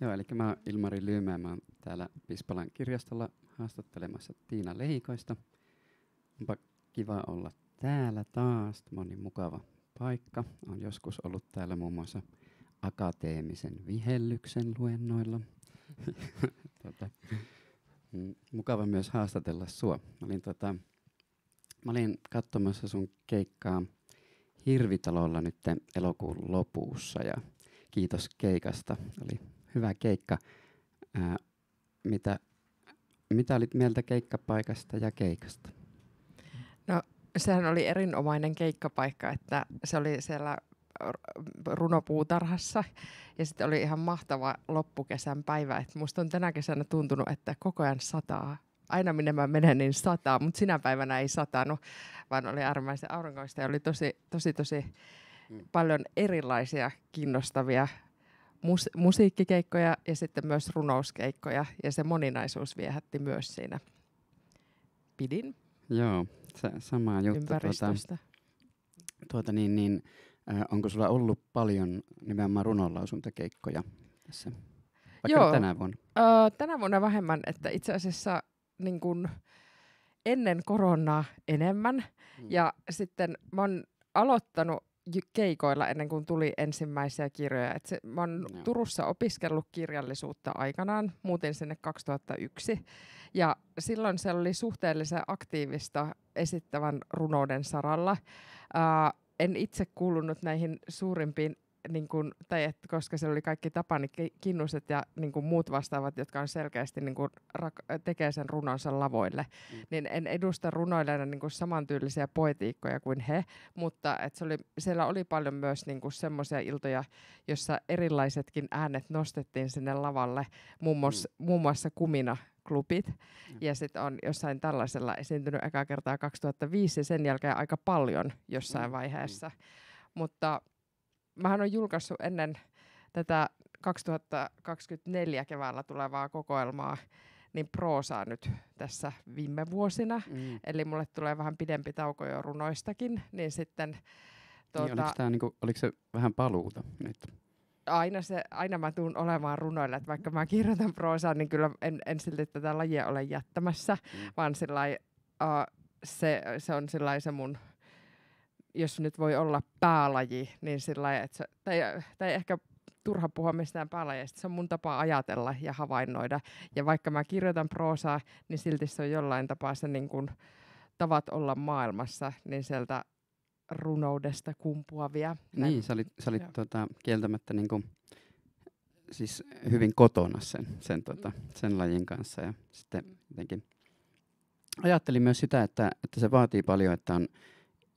Joo, eli mä oon Ilmari Lyymä, mä oon täällä Pispalan kirjastolla haastattelemassa Tiina Lehikoista. Onpa kiva olla täällä taas, tämä on niin mukava paikka. Olen joskus ollut täällä muun muassa akateemisen vihellyksen luennoilla. tota, mm, mukava myös haastatella sua. Mä olin, tota, mä olin katsomassa sun keikkaa Hirvitalolla nyt elokuun lopussa ja kiitos keikasta. Oli hyvä keikka. Ää, mitä, mitä olit mieltä keikkapaikasta ja keikasta? No sehän oli erinomainen keikkapaikka, että se oli siellä runopuutarhassa. Ja sitten oli ihan mahtava loppukesän päivä. Et musta on tänä kesänä tuntunut, että koko ajan sataa. Aina minne mä menen, niin sataa, mutta sinä päivänä ei satanut, vaan oli äärimmäisen aurinkoista ja oli tosi, tosi, tosi mm. paljon erilaisia kiinnostavia mus- musiikkikeikkoja ja sitten myös runouskeikkoja ja se moninaisuus viehätti myös siinä. Pidin. Joo, sa- sama juttu. Tuota- ympäristöstä. Tuota, tuota niin, niin, äh, onko sulla ollut paljon nimenomaan runonlausuntakeikkoja tässä? Vaikka Joo, tänä vuonna. Öö, tänä vuonna vähemmän, että itse asiassa niin kun ennen koronaa enemmän. Mm. Ja sitten mä oon aloittanut keikoilla ennen kuin tuli ensimmäisiä kirjoja. Et se, mä oon no. Turussa opiskellut kirjallisuutta aikanaan, muutin sinne 2001. Ja silloin se oli suhteellisen aktiivista esittävän runouden saralla. Ää, en itse kuulunut näihin suurimpiin niin kuin, tai et, koska siellä oli kaikki Tapani niin Kinnuset ja niin kuin muut vastaavat, jotka on selkeästi niin kuin, rak- tekee sen runonsa lavoille, mm. niin en edusta runoilijana niin kuin samantyyllisiä poetiikkoja kuin he, mutta et se oli, siellä oli paljon myös niin kuin semmoisia iltoja, jossa erilaisetkin äänet nostettiin sinne lavalle, muun muassa, mm. muun muassa kumina klubit. Mm. Ja sitten on jossain tällaisella esiintynyt ekaa kertaa 2005 ja sen jälkeen aika paljon jossain mm. Mm. vaiheessa. Mutta mähän on julkaissut ennen tätä 2024 keväällä tulevaa kokoelmaa niin proosaa nyt tässä viime vuosina. Mm. Eli mulle tulee vähän pidempi tauko jo runoistakin, niin sitten... Tuota, niin, oliko, tuota- tää niinku, oliko se vähän paluuta nyt? Aina, se, aina mä tuun olemaan runoilla, että vaikka mä kirjoitan proosaa, niin kyllä en, en silti tätä lajia ole jättämässä, mm. vaan sillai, uh, se, se on sillai se mun jos nyt voi olla päälaji, niin sillä että se, tai, tai ehkä turha puhua mistään päälajeista. Se on mun tapa ajatella ja havainnoida. Ja vaikka mä kirjoitan proosaa, niin silti se on jollain tapaa se niin kun, tavat olla maailmassa, niin sieltä runoudesta kumpuavia. Niin, sä olit, sä olit tota, kieltämättä niin kun siis hyvin kotona sen, sen, tota, mm. sen lajin kanssa. Ja sitten mm. jotenkin ajattelin myös sitä, että, että se vaatii paljon, että on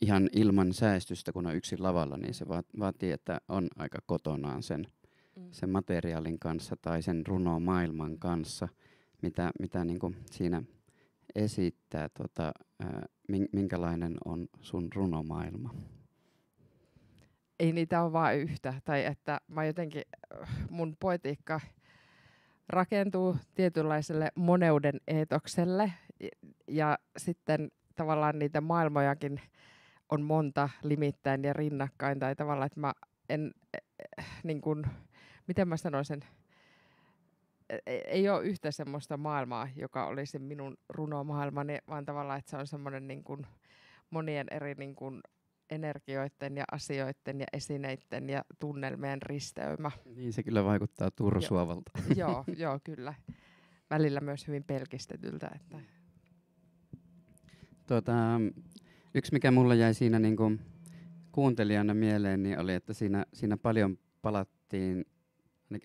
ihan ilman säästystä, kun on yksin lavalla, niin se vaatii, että on aika kotonaan sen, mm. sen materiaalin kanssa tai sen runomaailman kanssa, mitä, mitä niin kuin siinä esittää, tota, minkälainen on sun runomaailma? Ei niitä ole vain yhtä, tai että mä jotenkin, äh, mun poetiikka rakentuu tietynlaiselle moneuden eetokselle, ja sitten tavallaan niitä maailmojakin on monta limittäin ja rinnakkain tai tavallaan, että mä en, äh, niin kuin, miten mä sanoisin, e, ei ole yhtä semmoista maailmaa, joka olisi minun runomaailmani, vaan tavallaan, että se on semmoinen niin kuin monien eri niin kuin energioiden ja asioiden ja esineiden ja tunnelmien risteymä. Niin, se kyllä vaikuttaa tursuavalta. Joo, joo, joo, kyllä. Välillä myös hyvin pelkistetyltä. Että. Tuota, Yksi, mikä mulla jäi siinä niin kuin kuuntelijana mieleen, niin oli, että siinä, siinä paljon palattiin,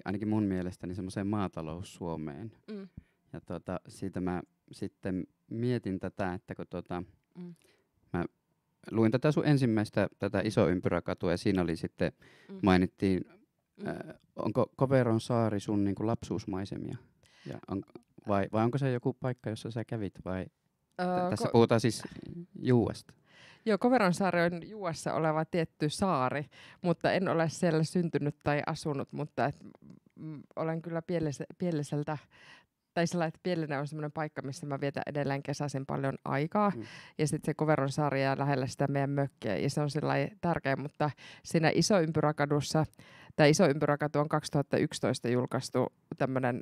ainakin mun mielestäni, semmoiseen maatalous-Suomeen. Mm. Ja tuota, siitä mä sitten mietin tätä, että kun tuota, mm. mä luin tätä sun ensimmäistä tätä iso ympyräkatua ja siinä oli sitten, mm. mainittiin, mm. Ä, onko Koveron saari sun niin kuin lapsuusmaisemia? Ja on, vai, vai onko se joku paikka, jossa sä kävit vai Öö, tässä ko- puhutaan siis Juuasta. Joo, saari on Juuassa oleva tietty saari, mutta en ole siellä syntynyt tai asunut, mutta et, m, olen kyllä Pieliseltä tai sellainen, että Pielinen on semmoinen paikka, missä mä vietän edelleen kesäisin paljon aikaa. Mm. Ja sitten se Koveron saari jää lähellä sitä meidän mökkiä. Ja se on sellainen tärkeä, mutta siinä iso ympyräkadussa, tämä iso ympyräkatu on 2011 julkaistu tämmöinen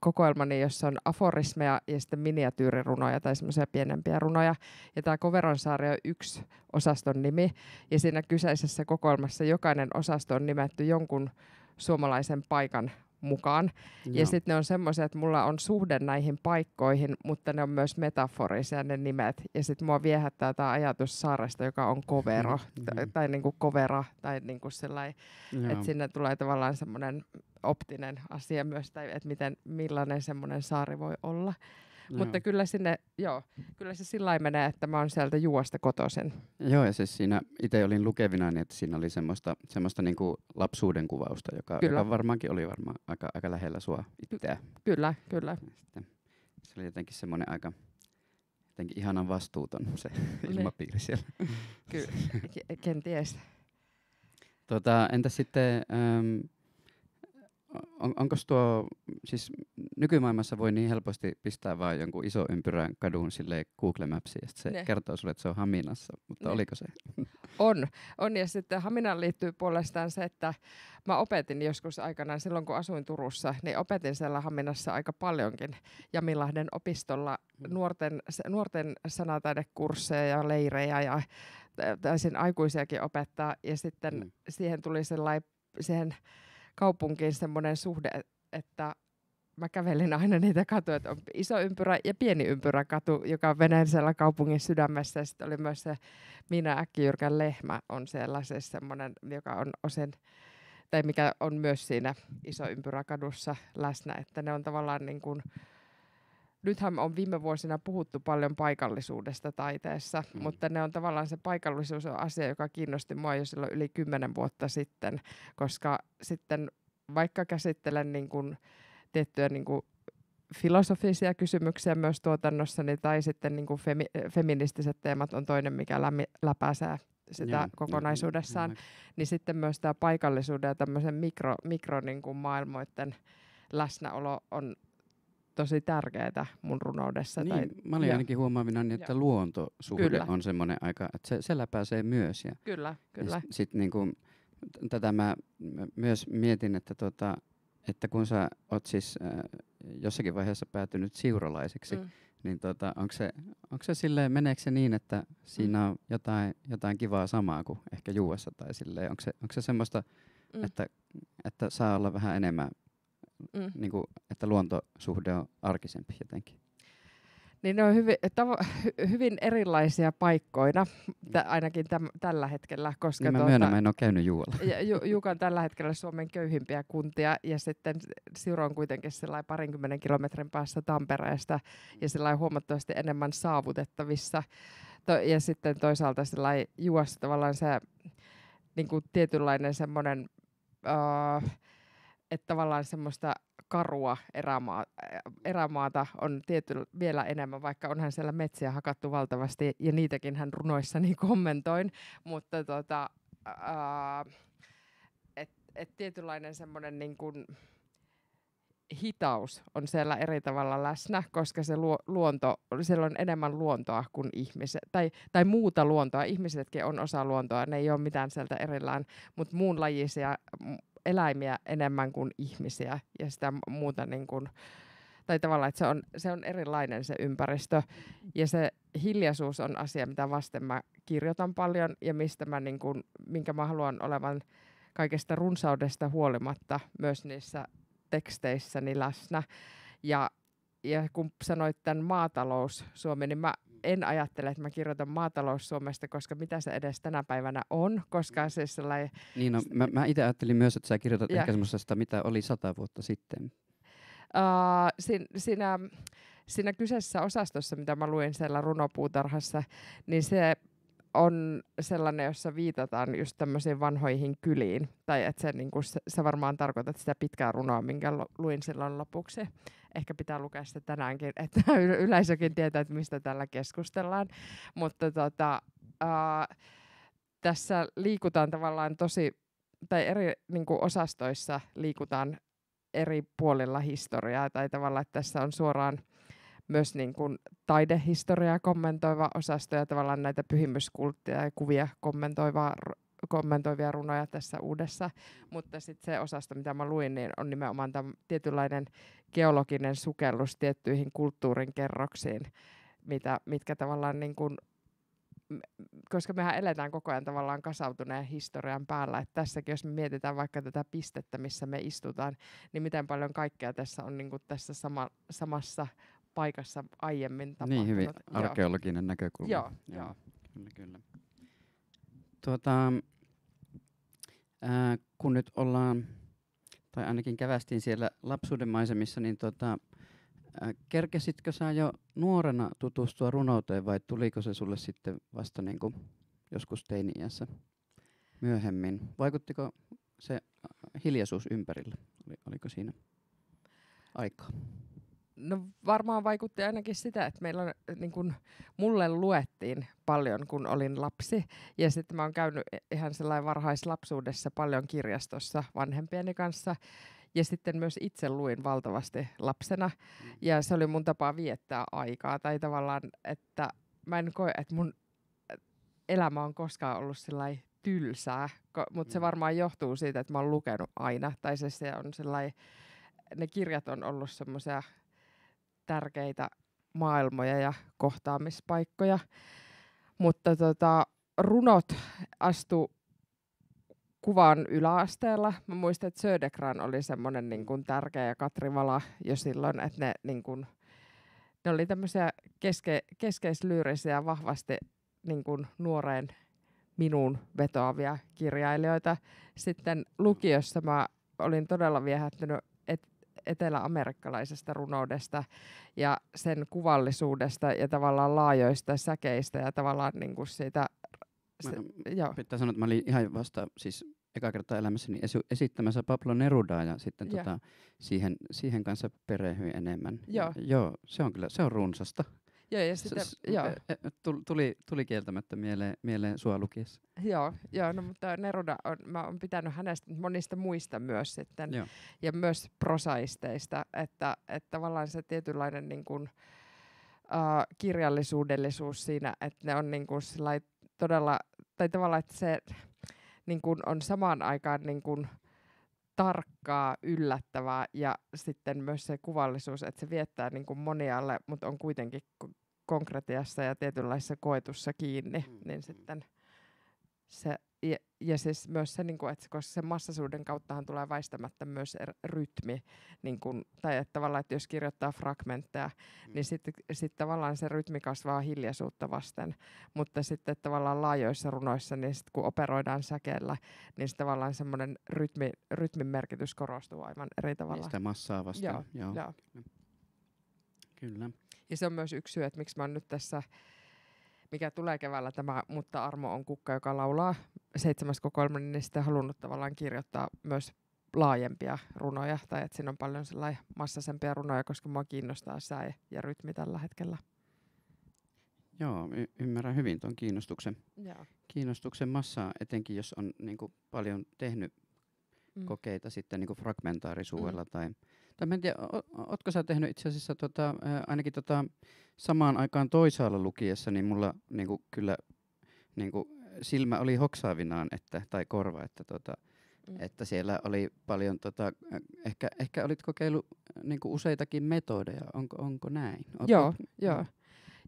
kokoelmani, jossa on aforismeja ja sitten miniatyyrirunoja tai semmoisia pienempiä runoja. Ja tämä Koveron saari on yksi osaston nimi. Ja siinä kyseisessä kokoelmassa jokainen osasto on nimetty jonkun suomalaisen paikan mukaan. Joo. Ja sitten ne on semmoisia, että mulla on suhde näihin paikkoihin, mutta ne on myös metaforisia ne nimet. Ja sitten mua viehättää tämä ajatus saaresta, joka on kovero, mm, mm. tai, tai niinku kovera, tai niinku sellainen, että sinne tulee tavallaan semmoinen optinen asia myös, tai että miten, millainen semmoinen saari voi olla. Mutta kyllä sinne, joo, kyllä se sillä menee, että mä oon sieltä Juosta kotoisin. Joo, ja siis siinä itse olin lukevina, niin että siinä oli semmoista, semmoista niinku lapsuuden kuvausta, joka, kyllä. joka varmaankin oli varmaan aika, aika lähellä sua itseä. Kyllä, kyllä. Sitten, se oli jotenkin semmoinen aika jotenkin ihanan vastuuton se niin. ilmapiiri siellä. kyllä, kenties. Tota, entä sitten, ähm, on, onko tuo, siis nykymaailmassa voi niin helposti pistää vain jonkun iso ympyrän kadun sille Google Mapsiin ja se ne. kertoo sulle, että se on Haminassa, mutta ne. oliko se? On, on ja sitten Haminaan liittyy puolestaan se, että mä opetin joskus aikanaan silloin kun asuin Turussa, niin opetin siellä Haminassa aika paljonkin Jamilahden opistolla hmm. nuorten, nuorten sanataidekursseja ja leirejä ja taisin aikuisiakin opettaa ja sitten mm. siihen tuli sellainen, siihen kaupunkiin semmoinen suhde, että mä kävelin aina niitä katuja, että on iso ympyrä ja pieni ympyrä katu, joka on siellä kaupungin sydämessä. Sitten oli myös se Minä Äkkijyrkän lehmä on siellä se semmoinen, joka on osin, tai mikä on myös siinä iso ympyräkadussa läsnä, että ne on tavallaan niin kuin, nythän on viime vuosina puhuttu paljon paikallisuudesta taiteessa, mm. mutta ne on tavallaan se paikallisuus on asia, joka kiinnosti mua jo silloin yli kymmenen vuotta sitten, koska sitten vaikka käsittelen niin kuin tiettyjä niin kuin filosofisia kysymyksiä myös tuotannossa, niin tai sitten niin kuin femi- feministiset teemat on toinen, mikä lämi- läpäisee sitä ja, kokonaisuudessaan, ja, ja, niin sitten myös tämä paikallisuuden ja tämmöisen mikro, mikro niin kuin maailmoiden läsnäolo on tosi tärkeää mun runoudessa. Niin, tai, mä olin ja. ainakin huomaavina, niin, että ja. luontosuhde kyllä. on semmoinen aika, että se, se läpäisee myös. Ja, kyllä, niin kyllä. Ja sit, sit niinku, tätä mä myös mietin, että, tota, että kun sä oot siis äh, jossakin vaiheessa päätynyt siuralaiseksi, mm. niin tota, onko se, onko se silleen, meneekö se niin, että siinä mm. on jotain, jotain kivaa samaa kuin ehkä juuassa tai silleen, onko se, onko se semmoista, mm. että, että saa olla vähän enemmän mm. niin kuin, että luontosuhde on arkisempi jotenkin. Niin ne on hyvin, tavo, hyvin erilaisia paikkoina, tä, ainakin täm, tällä hetkellä. Koska niin mä tuota, mä en ole käynyt Juualla. Ju, Juuka on tällä hetkellä Suomen köyhimpiä kuntia ja sitten Siro on kuitenkin parinkymmenen kilometrin päässä Tampereesta ja sillä huomattavasti enemmän saavutettavissa. To, ja sitten toisaalta sillä Juossa tavallaan se niin kuin tietynlainen semmoinen... Uh, että tavallaan semmoista karua erämaa, erämaata on tietty vielä enemmän, vaikka onhan siellä metsiä hakattu valtavasti ja niitäkin hän runoissani kommentoin, mutta tota, ää, et, et tietynlainen semmoinen niin kuin hitaus on siellä eri tavalla läsnä, koska se lu- luonto, siellä on enemmän luontoa kuin ihmiset, tai, tai muuta luontoa. Ihmisetkin on osa luontoa, ne ei ole mitään sieltä erillään, mutta muunlajisia eläimiä enemmän kuin ihmisiä ja sitä muuta niin kuin, tai tavallaan, että se on, se on erilainen se ympäristö. Ja se hiljaisuus on asia, mitä vasten mä kirjoitan paljon ja mistä mä niin kuin, minkä mä haluan olevan kaikesta runsaudesta huolimatta myös niissä teksteissäni läsnä. Ja, ja kun sanoit tämän maatalous Suomi, niin mä en ajattele, että mä kirjoitan maatalous Suomesta, koska mitä se edes tänä päivänä on, koska se sellainen... Niin, no, mä, mä itse ajattelin myös, että sä kirjoitat ja. ehkä semmoisesta, mitä oli sata vuotta sitten. Uh, sin, sinä, siinä kyseisessä osastossa, mitä mä luin siellä runopuutarhassa, niin se on sellainen, jossa viitataan just tämmöisiin vanhoihin kyliin. Tai että se, niin kuin, sä varmaan tarkoitat sitä pitkää runoa, minkä luin silloin lopuksi ehkä pitää lukea sitä tänäänkin, että yleisökin tietää, että mistä tällä keskustellaan. Mutta tota, ää, tässä liikutaan tavallaan tosi, tai eri niin kuin osastoissa liikutaan eri puolilla historiaa, tai tavallaan, että tässä on suoraan myös niin kuin taidehistoriaa kommentoiva osasto ja tavallaan näitä pyhimyskulttia ja kuvia kommentoivaa kommentoivia runoja tässä uudessa, mutta sitten se osasto, mitä mä luin, niin on nimenomaan tämä tietynlainen geologinen sukellus tiettyihin kulttuurin kerroksiin, mitä, mitkä tavallaan niin kuin, koska mehän eletään koko ajan tavallaan kasautuneen historian päällä, että tässäkin jos me mietitään vaikka tätä pistettä, missä me istutaan, niin miten paljon kaikkea tässä on niin kuin tässä sama, samassa paikassa aiemmin tapahtunut. Niin, hyvin arkeologinen joo. näkökulma. Joo, joo. joo. Kyllä, kyllä. Tuota, ää, kun nyt ollaan tai ainakin kävästiin siellä lapsuuden maisemissa, niin tota, kerkesitkö sä jo nuorena tutustua runouteen vai tuliko se sulle sitten vasta niin kuin joskus teini-iässä myöhemmin? Vaikuttiko se hiljaisuus ympärillä? Oliko siinä aikaa? No varmaan vaikutti ainakin sitä, että meillä on niin kuin, mulle luet kerättiin paljon, kun olin lapsi. Ja sitten mä oon käynyt e-, ihan sellainen varhaislapsuudessa paljon kirjastossa vanhempieni kanssa. Ja sitten myös itse luin valtavasti lapsena. Mm. Ja se oli mun tapa viettää aikaa. Tai tavallaan, että mä en koe, että mun e-, elämä on koskaan ollut sellainen tylsää. Mutta se mm. varmaan johtuu siitä, että mä oon lukenut aina. Tai se, se on sellainen, ne kirjat on ollut semmoisia tärkeitä maailmoja ja kohtaamispaikkoja. Mutta tota, runot astu kuvan yläasteella. Mä muistan, että Södekran oli semmoinen niin kuin tärkeä ja Katrivala jo silloin, että ne, niin kuin, ne oli tämmöisiä keske, keskeislyyrisiä, vahvasti niin kuin nuoreen minuun vetoavia kirjailijoita. Sitten lukiossa mä olin todella viehättynyt eteläamerikkalaisesta runoudesta ja sen kuvallisuudesta ja tavallaan laajoista säkeistä ja tavallaan niin kuin siitä... Se, mä, joo. Pitää sanoa, että mä olin ihan vasta siis eka kertaa elämässäni esi- esittämässä Pablo Nerudaa ja sitten Tota, siihen, siihen kanssa perehyin enemmän. Joo. Ja, joo, se on kyllä se on runsasta. Joo, ja sitä, S- joo. E, e, tuli, tuli kieltämättä mieleen, mieleen sua lukiessa. Joo, joo no, mutta Neruda on, mä oon pitänyt hänestä monista muista myös sitten, joo. ja myös prosaisteista, että, että tavallaan se tietynlainen niin kuin, äh, kirjallisuudellisuus siinä, että ne on niin kuin todella, tai tavallaan, että se niin kuin on samaan aikaan niin kuin, äh, tarkkaa, yllättävää ja sitten myös se kuvallisuus, että se viettää niin kuin monialle, mutta on kuitenkin konkretiassa ja tietynlaisessa koetussa kiinni, mm. niin mm. sitten se ja, ja siis myös se, niin kuin, että koska sen massasuuden kauttahan tulee väistämättä myös er, rytmi, niin kuin, tai että tavallaan, että jos kirjoittaa fragmentteja, mm. niin sitten sit tavallaan se rytmi kasvaa hiljaisuutta vasten, mutta sitten että tavallaan laajoissa runoissa, niin sit kun operoidaan säkeellä, niin sit tavallaan semmoinen rytmi, rytmin merkitys korostuu aivan eri tavalla. Niin sitä massaa vasten, joo. joo. joo. Kyllä. Kyllä. Ja se on myös yksi syy, että miksi mä oon nyt tässä mikä tulee keväällä tämä Mutta Armo on kukka, joka laulaa seitsemäs kokoelman, niin sitten halunnut tavallaan kirjoittaa myös laajempia runoja, tai että siinä on paljon sellaisia massasempia runoja, koska mua kiinnostaa sää ja rytmi tällä hetkellä. Joo, y- ymmärrän hyvin tuon kiinnostuksen. Joo. kiinnostuksen massaa, etenkin jos on niinku paljon tehnyt mm. kokeita sitten niinku fragmentaarisuudella mm. tai tai en tiedä, ootko sä tehnyt itse asiassa tota, ainakin tota, samaan aikaan toisaalla lukiessa, niin mulla niinku, kyllä niinku, silmä oli hoksaavinaan, että, tai korva, että, tota, mm. että siellä oli paljon, tota, ehkä, ehkä olit kokeillut niinku, useitakin metodeja, onko, onko näin? Oot, joo, oot, joo. Mm.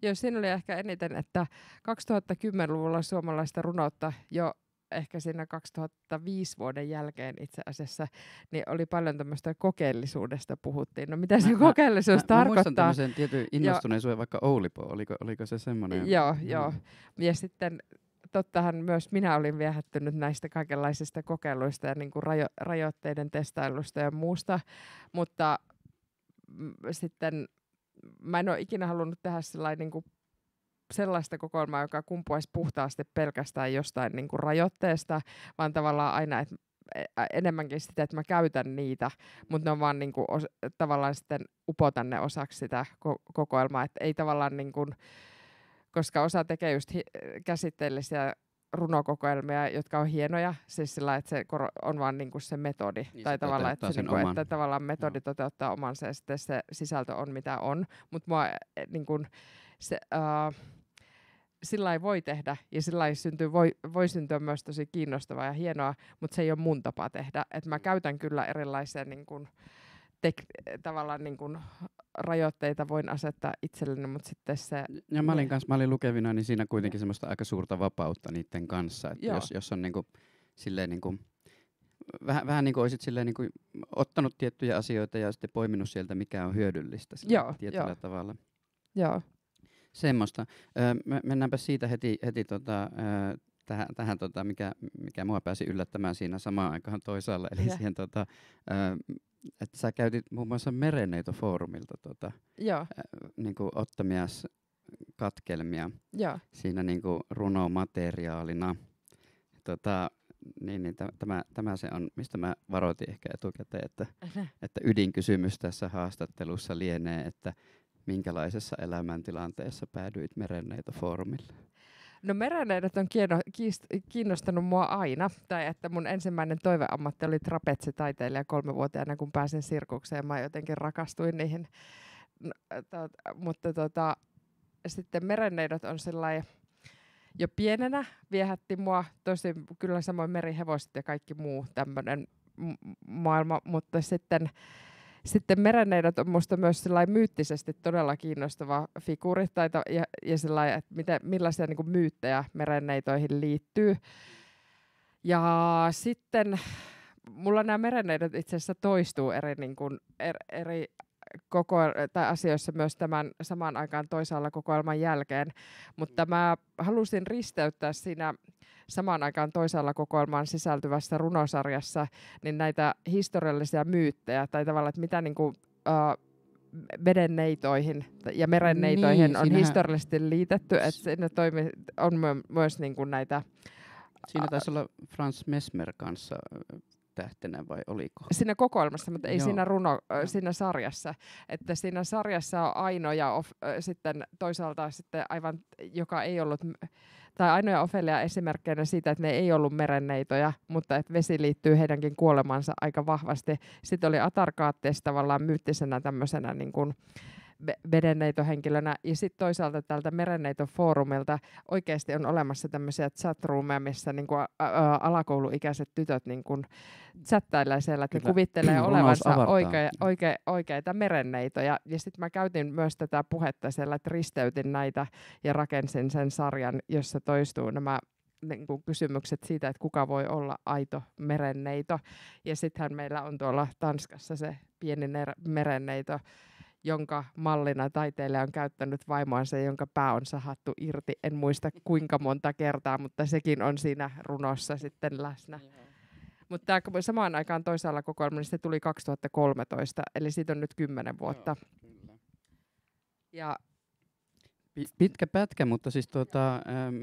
Joo, siinä oli ehkä eniten, että 2010-luvulla suomalaista runoutta jo ehkä siinä 2005 vuoden jälkeen itse asiassa, niin oli paljon tämmöistä kokeellisuudesta puhuttiin. No mitä se mä, kokeellisuus mä, tarkoittaa? Mä muistan tietyn innostuneisuuden, joo. vaikka Oulipo, oliko, oliko se semmoinen? Joo, mm. joo. Ja sitten tottahan myös minä olin viehättynyt näistä kaikenlaisista kokeiluista ja niin kuin rajo, rajoitteiden testailusta ja muusta, mutta m- sitten mä en ole ikinä halunnut tehdä sellainen niin kuin sellaista kokoelmaa, joka kumpuaisi puhtaasti pelkästään jostain niin kuin rajoitteesta, vaan tavallaan aina, että e, enemmänkin sitä, että mä käytän niitä, mutta ne on vaan kuin, niinku os, tavallaan sitten upotan ne osaksi sitä ko- kokoelmaa, että ei tavallaan niin kuin, koska osa tekee just hi- käsitteellisiä runokokoelmia, jotka on hienoja, siis sillä että se on vaan kuin niinku se metodi, niin tai se tavallaan, että, se niinku, että tavallaan metodi no. toteuttaa omansa ja sitten se sisältö on mitä on, mutta mua e, kuin niinku se, äh, uh, sillä voi tehdä ja sillä syntyy, voi, voi syntyä myös tosi kiinnostavaa ja hienoa, mutta se ei ole mun tapa tehdä. Et mä mm. käytän kyllä erilaisia niin kun, tek, tavallaan niin kun, rajoitteita voin asettaa itselleni, mutta sitten se... Ja mä olin, niin. kanssa mä olin lukevina, niin siinä kuitenkin semmoista aika suurta vapautta niiden kanssa. Että jos, jos on niin kun, silleen niin vähän, vähän niin kuin olisit silleen niin kuin ottanut tiettyjä asioita ja sitten poiminut sieltä, mikä on hyödyllistä Joo, tietyllä jo. tavalla. Joo. Semmoista. Mennäänpä siitä heti, heti tota, tähän, tähän tota, mikä, mikä mua pääsi yllättämään siinä samaan aikaan toisaalla. Eli ja. siihen, tota, että sä käytit muun muassa merenneito foorumilta tota, Joo. Äh, niin ottamias katkelmia ja. siinä niin runomateriaalina. Tota, niin, niin tämä, tämä se on, mistä mä varoitin ehkä etukäteen, että, äh, että ydinkysymys tässä haastattelussa lienee, että minkälaisessa elämäntilanteessa päädyit merenneitä foorumille? No merenneidät on kiinnostanut mua aina, tai että mun ensimmäinen toiveammatti oli trapetsitaiteilija kolmevuotiaana, kun pääsin sirkukseen. Mä jotenkin rakastuin niihin, no, tot, mutta tota, sitten merenneidot on sellainen, jo pienenä viehätti mua, tosi kyllä samoin merihevoset ja kaikki muu tämmöinen maailma, mutta sitten sitten merenneidot on minusta myös myyttisesti todella kiinnostava figuuri tai ja, ja sellainen, että mitä, millaisia niin kuin myyttejä merenneitoihin liittyy. Ja sitten mulla nämä merenneidot itse asiassa toistuu eri, niin kuin, er, eri koko, tai asioissa myös tämän samaan aikaan toisaalla kokoelman jälkeen. Mutta mä halusin risteyttää siinä samaan aikaan toisella kokoelmaan sisältyvässä runosarjassa niin näitä historiallisia myyttejä tai tavallaan, että mitä niinku, niin kuin, uh, vedenneitoihin ja merenneitoihin niin, on siinähän... historiallisesti liitetty, että sinne toimi, on my- myös niin kuin näitä... Siinä taisi olla Franz Mesmer kanssa tähtenä vai oliko? Siinä kokoelmassa, mutta ei siinä, runo, äh, siinä sarjassa. Että siinä sarjassa on ainoja of, äh, sitten toisaalta sitten aivan, joka ei ollut... Äh, tai ainoja Ofelia esimerkkeinä siitä, että ne ei ollut merenneitoja, mutta että vesi liittyy heidänkin kuolemansa aika vahvasti. Sitten oli Atarkaatteessa tavallaan myyttisenä tämmöisenä niin kuin, vedenneitohenkilönä. Ja sitten toisaalta tältä merenneitofoorumilta oikeasti on olemassa tämmöisiä chatroomeja, missä niinku alakouluikäiset tytöt niinku chattailee siellä, että kuvittelee olevansa oikea, oikea, oikeita merenneitoja. Ja sitten mä käytin myös tätä puhetta siellä, että risteytin näitä ja rakensin sen sarjan, jossa toistuu nämä niinku kysymykset siitä, että kuka voi olla aito merenneito. Ja sittenhän meillä on tuolla Tanskassa se pieni ner- merenneito jonka mallina taiteilija on käyttänyt vaimoansa, jonka pää on sahattu irti. En muista kuinka monta kertaa, mutta sekin on siinä runossa sitten läsnä. Mutta tämä samaan aikaan toisaalla kokoelma, niin se tuli 2013, eli siitä on nyt 10 vuotta. ja Pitkä pätkä, mutta siis tuota, ähm,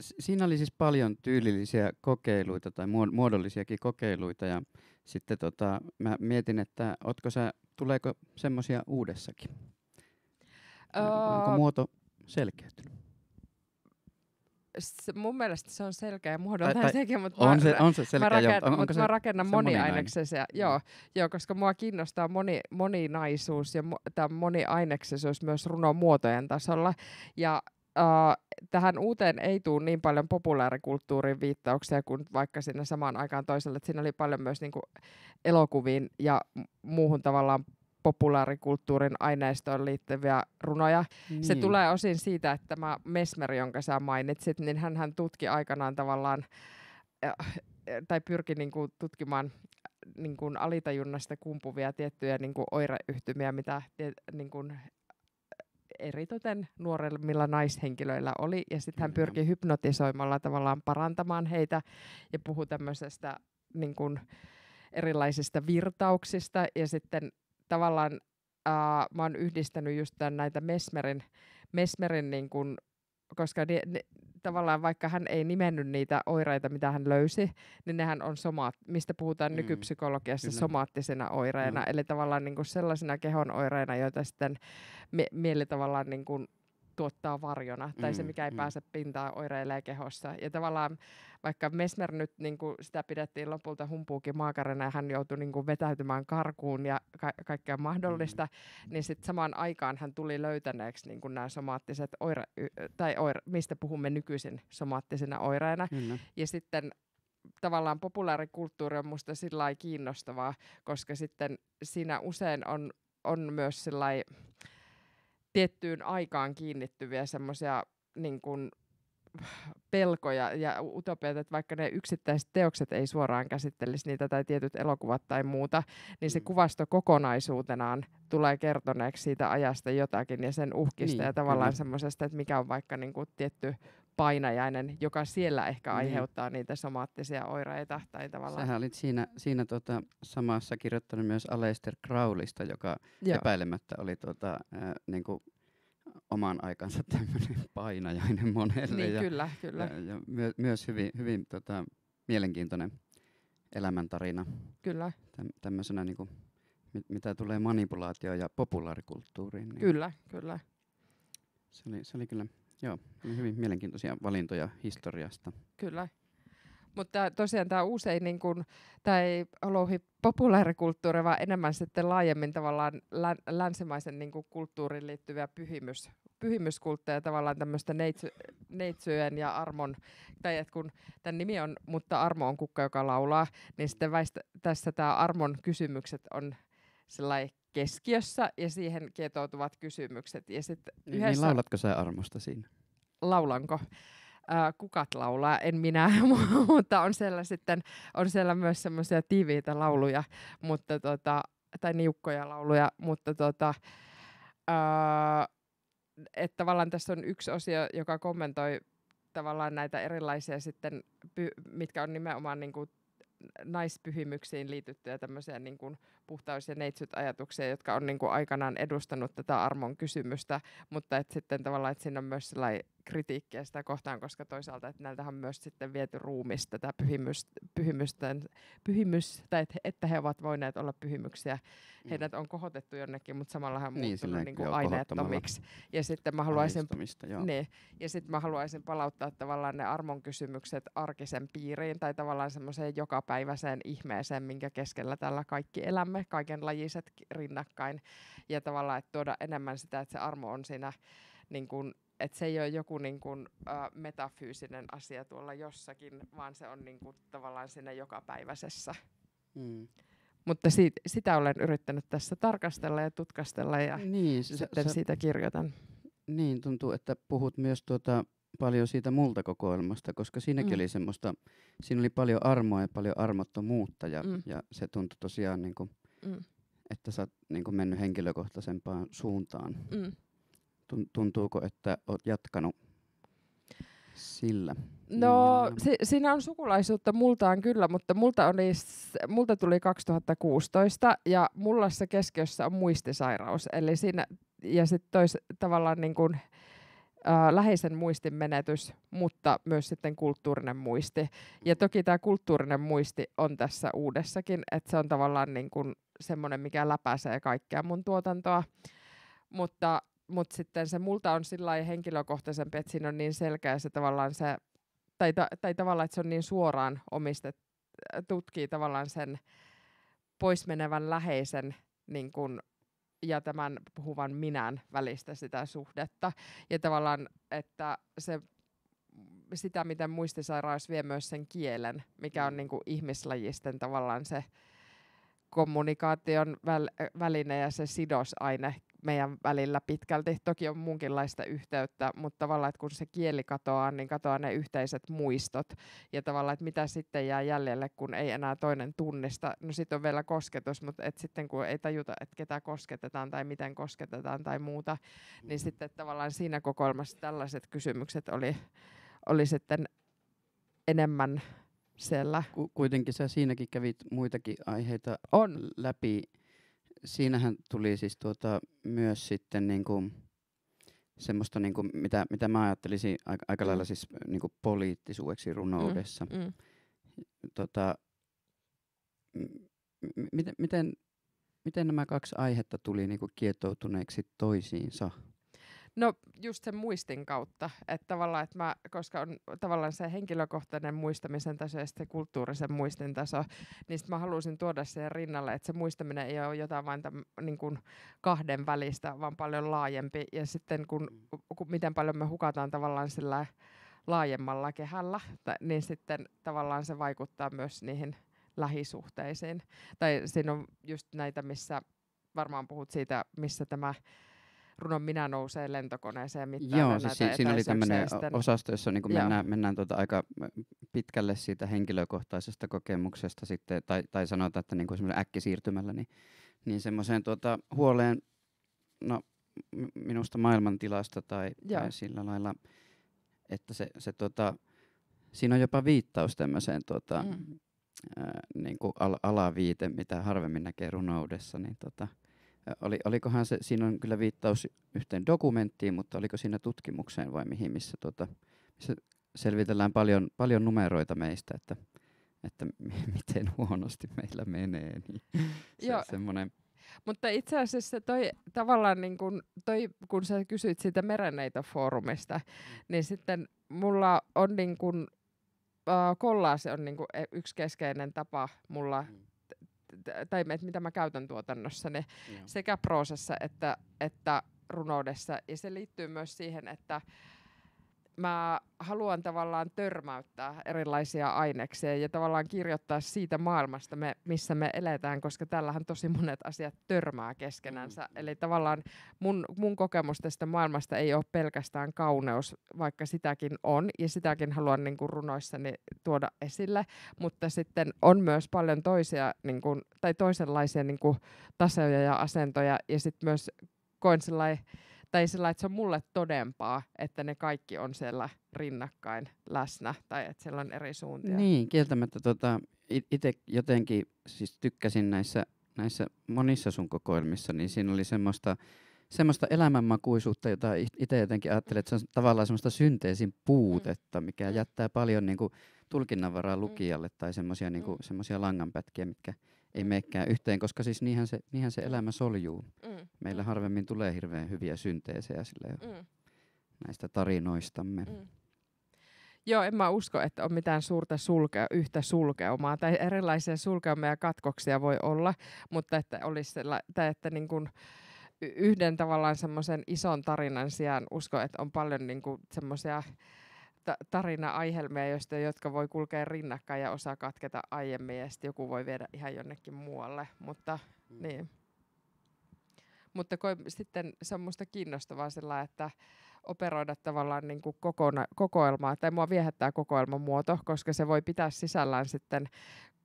siinä oli siis paljon tyylillisiä kokeiluita tai muodollisiakin kokeiluita ja sitten tota, mä mietin, että otko sä Tuleeko semmoisia uudessakin? Öö, Onko muoto selkeytynyt? Se, mun mielestä se on selkeä muodoltaan sekin, mutta on mä, se, on se selkeä, mä, rakennan, on, mut se, mä rakennan moniaineksisia. Joo, mm. joo, koska mua kiinnostaa moni, moninaisuus ja mo, tämä moniaineksisuus myös runomuotojen tasolla. Ja Uh, tähän uuteen ei tule niin paljon populaarikulttuurin viittauksia kuin vaikka sinne samaan aikaan toiselle. että siinä oli paljon myös niinku elokuviin ja muuhun tavallaan populaarikulttuurin aineistoon liittyviä runoja. Niin. Se tulee osin siitä, että tämä Mesmer, jonka sä mainitsit, niin hän tutki aikanaan tavallaan tai pyrki niin kuin tutkimaan niin kuin alitajunnasta kumpuvia tiettyjä niin kuin oireyhtymiä, mitä niin kuin eritoten nuoremmilla naishenkilöillä oli. Ja sitten hän pyrki hypnotisoimalla tavallaan parantamaan heitä ja puhui tämmöisestä niin kuin, erilaisista virtauksista. Ja sitten tavallaan ää, mä oon yhdistänyt just tämän näitä Mesmerin, mesmerin niin kuin, koska ne, ne, tavallaan vaikka hän ei nimennyt niitä oireita, mitä hän löysi, niin nehän on somaat, mistä puhutaan mm. nykypsykologiassa Kyllä. somaattisena oireena, mm. eli tavallaan niin kuin sellaisena kehon oireena, joita sitten mieli tavallaan niin kuin tuottaa varjona, tai mm, se, mikä ei mm. pääse pintaan, oireilee kehossa. Ja tavallaan, vaikka Mesmer nyt niin kuin sitä pidettiin lopulta humpuukin maakarina, ja hän joutui niin kuin vetäytymään karkuun ja ka- kaikkea mm. mahdollista, mm. niin sitten samaan aikaan hän tuli löytäneeksi niin kuin nämä somaattiset oire, tai oire, mistä puhumme nykyisin somaattisena oireena Mm. Ja sitten tavallaan populaarikulttuuri on musta sillä kiinnostavaa, koska sitten siinä usein on, on myös sellainen tiettyyn aikaan kiinnittyviä semmoisia niin pelkoja ja utopioita, että vaikka ne yksittäiset teokset ei suoraan käsittelisi niitä tai tietyt elokuvat tai muuta, niin se mm. kuvasto kokonaisuutenaan tulee kertoneeksi siitä ajasta jotakin ja sen uhkista niin, ja tavallaan semmoisesta, että mikä on vaikka niin kuin tietty painajainen, joka siellä ehkä niin. aiheuttaa niin. niitä somaattisia oireita. Tai tavallaan. Sähän olit siinä, siinä tuota, samassa kirjoittanut myös Aleister Crowlista, joka Joo. epäilemättä oli tuota, äh, niinku oman aikansa tämmöinen painajainen monelle. Niin, ja, kyllä, kyllä. Ja, ja myö, myös hyvin, hyvin tota, mielenkiintoinen elämäntarina. Kyllä. Täm, tämmöisenä, niinku mit, mitä tulee manipulaatioon ja populaarikulttuuriin. Niin kyllä, kyllä. Se oli, se oli kyllä Joo, hyvin mielenkiintoisia valintoja historiasta. Kyllä. Mutta tosiaan tämä usein, niin kun, tämä ei ole populaarikulttuuri, vaan enemmän sitten laajemmin tavallaan länsimaisen niin kun, kulttuuriin liittyviä pyhimys, pyhimyskultteja, tavallaan tämmöistä neitsy, neitsyjen ja armon, tai että kun tämän nimi on, mutta armo on kukka, joka laulaa, niin sitten väistä, tässä tämä armon kysymykset on sellainen keskiössä ja siihen kietoutuvat kysymykset. Ja sit niin, niin yhdessä... niin laulatko sä armosta siinä? Laulanko? kukat laulaa, en minä, mutta on siellä, sitten, on siellä myös semmoisia tiiviitä lauluja, mutta tota, tai niukkoja lauluja, mutta tota, että tavallaan tässä on yksi osio, joka kommentoi tavallaan näitä erilaisia sitten, mitkä on nimenomaan niin kuin naispyhimyksiin liityttyjä tämmöisiä niin kuin puhtaus- ja neitsyt-ajatuksia, jotka on niin kuin aikanaan edustanut tätä armon kysymystä, mutta että sitten tavallaan, että siinä on myös sellainen kritiikkiä sitä kohtaan, koska toisaalta että näiltähän on myös sitten viety ruumista tätä pyhimystä, tai että, että he ovat voineet olla pyhimyksiä. Mm. Heidät on kohotettu jonnekin, mutta samalla hän on niin, muuttunut niin, niin kuin aineettomiksi. Ja sitten mä haluaisin, niin, ja sitten mä haluaisin palauttaa tavallaan ne armon kysymykset arkisen piiriin tai tavallaan semmoiseen jokapäiväiseen ihmeeseen, minkä keskellä tällä kaikki elämme, kaiken rinnakkain. Ja tavallaan, että tuoda enemmän sitä, että se armo on siinä niin kuin että se ei ole joku niin kuin, ä, metafyysinen asia tuolla jossakin, vaan se on niin kuin, tavallaan siinä jokapäiväisessä. Mm. Mutta siit, sitä olen yrittänyt tässä tarkastella ja tutkastella ja niin, se, sitten sä, siitä kirjoitan. Niin, tuntuu, että puhut myös tuota paljon siitä multakokoelmasta, koska siinäkin mm. oli semmoista, siinä oli paljon armoa ja paljon armottomuutta ja, mm. ja se tuntui tosiaan, niin kuin, mm. että sä oot niin kuin mennyt henkilökohtaisempaan suuntaan. Mm. Tuntuuko, että olet jatkanut sillä? No, si- siinä on sukulaisuutta multaan kyllä, mutta multa, oli, multa tuli 2016 ja mulla se keskiössä on muistisairaus. Eli siinä, ja sitten tois tavallaan niin kun äh, läheisen muistin menetys, mutta myös sitten kulttuurinen muisti. Ja toki tämä kulttuurinen muisti on tässä uudessakin, että se on tavallaan niin semmoinen, mikä läpäisee kaikkea mun tuotantoa. Mutta mutta sitten se multa on sillä henkilökohtaisempi, että siinä on niin selkeä se tavallaan se, tai, ta, tai tavallaan, että se on niin suoraan omistet, tutkii tavallaan sen poismenevän läheisen niin kun, ja tämän puhuvan minän välistä sitä suhdetta. Ja tavallaan, että se sitä, miten muistisairaus vie myös sen kielen, mikä on mm. niin kuin ihmislajisten tavallaan se kommunikaation väl, väline ja se sidosaine meidän välillä pitkälti. Toki on munkinlaista yhteyttä, mutta tavallaan, että kun se kieli katoaa, niin katoaa ne yhteiset muistot. Ja tavallaan, että mitä sitten jää jäljelle, kun ei enää toinen tunnista. No sitten on vielä kosketus, mutta et sitten kun ei tajuta, että ketä kosketetaan tai miten kosketetaan tai muuta, niin mm-hmm. sitten tavallaan siinä kokoelmassa tällaiset kysymykset oli, oli sitten enemmän siellä. Kuitenkin sä siinäkin kävit muitakin aiheita on. läpi siinähän tuli siis tuota, myös sitten niin kuin, semmoista, niin kuin, mitä, mitä mä ajattelisin aika, aika lailla mm. siis äh, niin kuin poliittisuudeksi mm, runoudessa. Mm, mm. Tota, m- miten, miten nämä kaksi aihetta tuli niin kuin kietoutuneeksi toisiinsa? No just sen muistin kautta, että tavallaan, että mä, koska on tavallaan se henkilökohtainen muistamisen taso ja se kulttuurisen muistin taso, niin mä halusin tuoda sen rinnalle, että se muistaminen ei ole jotain vain tämän, niin kuin kahden välistä, vaan paljon laajempi ja sitten kun, mm. kun miten paljon me hukataan tavallaan sillä laajemmalla kehällä, niin sitten tavallaan se vaikuttaa myös niihin lähisuhteisiin. Tai siinä on just näitä, missä varmaan puhut siitä, missä tämä runon minä nousee lentokoneeseen mittaan. Joo, siis si- siinä oli tämmöinen osasto, jossa niin mennään, mennään tuota aika pitkälle siitä henkilökohtaisesta kokemuksesta sitten, tai, tai sanotaan, että niin kuin äkkisiirtymällä, niin, niin semmoiseen tuota huoleen no, minusta maailmantilasta tai, tai sillä lailla, että se, se tuota, siinä on jopa viittaus tämmöiseen tuota, mm. ää, niin kuin al- alaviite, mitä harvemmin näkee runoudessa, niin tota, oli, olikohan se, siinä on kyllä viittaus yhteen dokumenttiin, mutta oliko siinä tutkimukseen vai mihin, missä, tota, missä selvitellään paljon, paljon numeroita meistä, että, että miten huonosti meillä menee. Niin se, Joo. mutta itse asiassa toi, tavallaan niin kun, toi, kun sä kysyit siitä merenneitä foorumista mm. niin sitten mulla on niin kun, äh, se on niin kun e, yksi keskeinen tapa mulla mm tai et mitä mä käytän tuotannossa, niin sekä proosassa että, että runoudessa. Ja se liittyy myös siihen, että mä haluan tavallaan törmäyttää erilaisia aineksia ja tavallaan kirjoittaa siitä maailmasta, me, missä me eletään, koska tällähän tosi monet asiat törmää keskenänsä. Mm. Eli tavallaan mun, mun kokemus tästä maailmasta ei ole pelkästään kauneus, vaikka sitäkin on, ja sitäkin haluan niin kuin runoissani tuoda esille, mutta sitten on myös paljon toisia niin kuin, tai toisenlaisia niin kuin, tasoja ja asentoja, ja sitten myös koen sellainen tai sillä että se on mulle todempaa, että ne kaikki on siellä rinnakkain läsnä tai että siellä on eri suuntia. Niin, kieltämättä tota, itse jotenkin siis tykkäsin näissä, näissä monissa sun kokoelmissa, niin siinä oli semmoista, semmoista elämänmakuisuutta, jota itse jotenkin ajattelin, että se on tavallaan semmoista synteesin puutetta, mm. mikä mm. jättää paljon niin kuin, tulkinnanvaraa mm. lukijalle tai semmoisia niinku, mm. langanpätkiä, mitkä ei menekään yhteen, koska siis niinhän se, niinhän se elämä soljuu. Mm. Meillä mm. harvemmin tulee hirveän hyviä synteesejä silleen mm. näistä tarinoistamme. Mm. Joo, en mä usko, että on mitään suurta sulke- yhtä sulkeumaa tai erilaisia sulkeumia ja katkoksia voi olla, mutta että olisi sella- tai että niin kuin yhden tavallaan semmoisen ison tarinan sijaan usko, että on paljon niin kuin semmoisia ta- tarina-aihelmia, joista, jotka voi kulkea rinnakkain ja osa katketa aiemmin ja sitten joku voi viedä ihan jonnekin muualle. Mutta, mm. niin. Mutta koin sitten se on minusta kiinnostavaa sillä, että operoida tavallaan niin kuin kokona, kokoelmaa, tai mua viehättää kokoelman muoto, koska se voi pitää sisällään sitten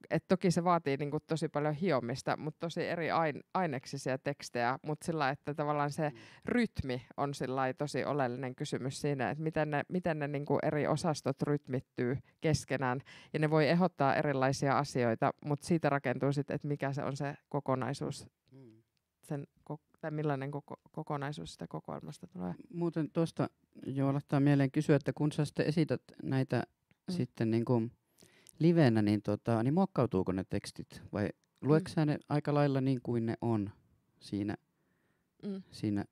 että toki se vaatii niinku tosi paljon hiomista, mutta tosi eri ain- aineksisia tekstejä, mutta sillä että tavallaan se mm. rytmi on sillä tosi oleellinen kysymys siinä, että miten ne, miten ne niinku eri osastot rytmittyy keskenään, ja ne voi ehdottaa erilaisia asioita, mutta siitä rakentuu sitten, että mikä se on se kokonaisuus mm. sen tai millainen koko- kokonaisuus sitä kokoelmasta tulee? Muuten tuosta jo aloittaa mieleen kysyä, että kun sä sitten esität näitä mm. sitten niin kuin livenä, niin, tota, niin muokkautuuko ne tekstit vai lueksä mm. ne aika lailla niin kuin ne on siinä, mm. siinä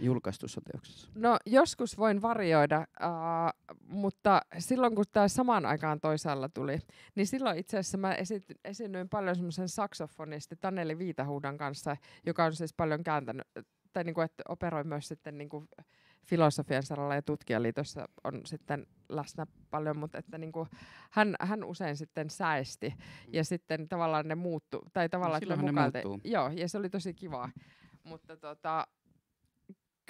julkaistussa teoksessa? No joskus voin varjoida, äh, mutta silloin kun tämä samaan aikaan toisaalla tuli, niin silloin itse asiassa mä esi- esiinnyin paljon semmoisen saksofonisti Taneli Viitahuudan kanssa, joka on siis paljon kääntänyt, tai niinku, että operoi myös sitten niinku, filosofian saralla ja tutkijaliitossa on sitten läsnä paljon, mutta että niin kuin hän, hän usein sitten säästi ja sitten tavallaan ne muuttu, tai tavallaan no, että ne ne joo, ja se oli tosi kivaa. Mutta tota,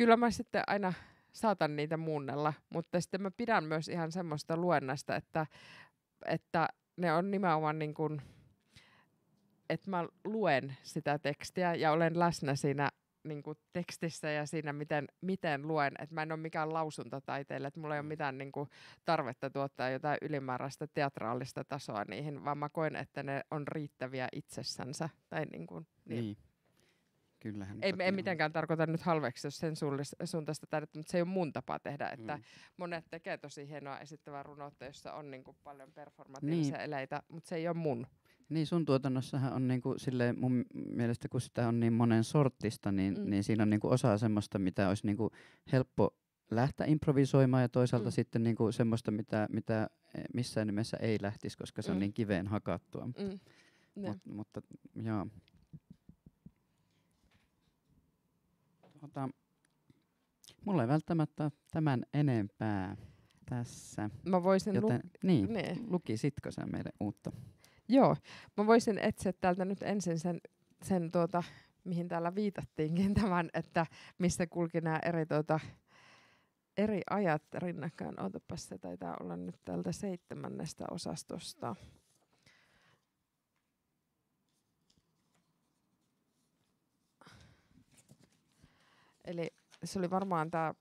kyllä mä sitten aina saatan niitä muunnella, mutta sitten mä pidän myös ihan semmoista luennasta, että, että ne on nimenomaan niin kuin, että mä luen sitä tekstiä ja olen läsnä siinä niin kuin tekstissä ja siinä, miten, miten luen. Että mä en ole mikään lausuntataiteilija, että mulla ei ole mm. mitään niin kuin, tarvetta tuottaa jotain ylimääräistä teatraalista tasoa niihin, vaan mä koen, että ne on riittäviä itsessänsä. Tai niin kuin, niin. Niin. Kyllähän. Ei, en mitenkään tarkoita nyt halveksi, sen suuntaista täydettä, mutta se ei ole mun tapa tehdä. Että mm. Monet tekee tosi hienoa esittävää runoutta, jossa on niin kuin paljon performatiivisia niin. eleitä, mutta se ei ole mun. Niin sun tuotannossahan on niinku silleen mun mielestä, kun sitä on niin monen sortista, niin, mm. niin siinä on niinku osa semmoista, mitä olisi niinku helppo lähteä improvisoimaan ja toisaalta mm. sitten niinku semmoista, mitä, mitä eh, missään nimessä ei lähtisi, koska se mm. on niin kiveen hakattua. Mm. Mut, niin. mutta joo. Ota, mulla ei välttämättä tämän enempää tässä. Mä voisin Joten, lu- niin, ne. lukisitko sä meille uutta? Joo, mä voisin etsiä täältä nyt ensin sen, sen tuota, mihin täällä viitattiinkin tämän, että missä kulki nämä eri, tuota, eri ajat rinnakkain. Ootapas se taitaa olla nyt täältä seitsemännestä osastosta. se oli varmaan tämä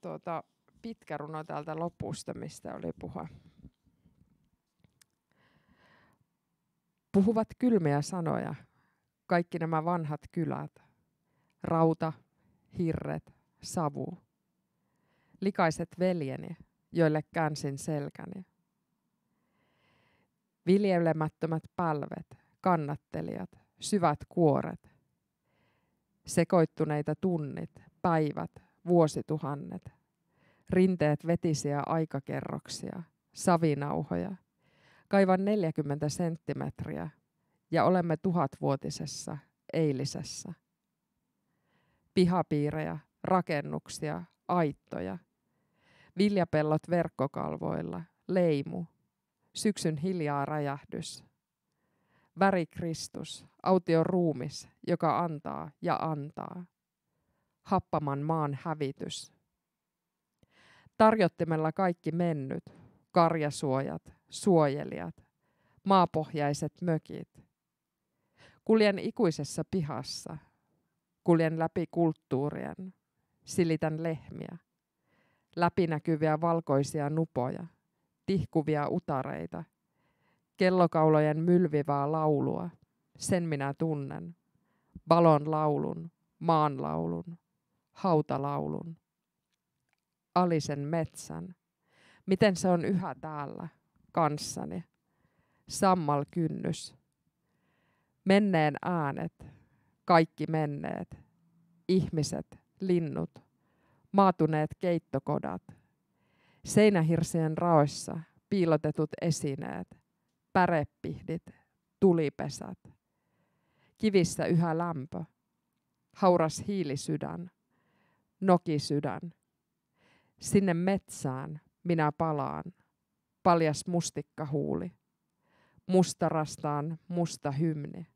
tuota, pitkä runo täältä lopusta, mistä oli puhua. Puhuvat kylmiä sanoja, kaikki nämä vanhat kylät, rauta, hirret, savu, likaiset veljeni, joille käänsin selkäni. Viljelemättömät palvet, kannattelijat, syvät kuoret, sekoittuneita tunnit, päivät, vuosituhannet. Rinteet vetisiä aikakerroksia, savinauhoja. Kaivan 40 senttimetriä ja olemme tuhatvuotisessa eilisessä. Pihapiirejä, rakennuksia, aittoja. Viljapellot verkkokalvoilla, leimu. Syksyn hiljaa räjähdys. Väri Kristus, autio ruumis, joka antaa ja antaa happaman maan hävitys. Tarjottimella kaikki mennyt, karjasuojat, suojelijat, maapohjaiset mökit. Kuljen ikuisessa pihassa, kuljen läpi kulttuurien, silitän lehmiä, läpinäkyviä valkoisia nupoja, tihkuvia utareita, kellokaulojen mylvivää laulua, sen minä tunnen, balon laulun, maanlaulun, hautalaulun, Alisen metsän. Miten se on yhä täällä kanssani. Sammal kynnys. Menneen äänet, kaikki menneet, ihmiset, linnut, maatuneet keittokodat, seinähirsien raoissa piilotetut esineet, pärepihdit, tulipesät, kivissä yhä lämpö, hauras hiilisydän, noki sydän. Sinne metsään minä palaan, paljas mustikka huuli. Musta rastaan musta hymni,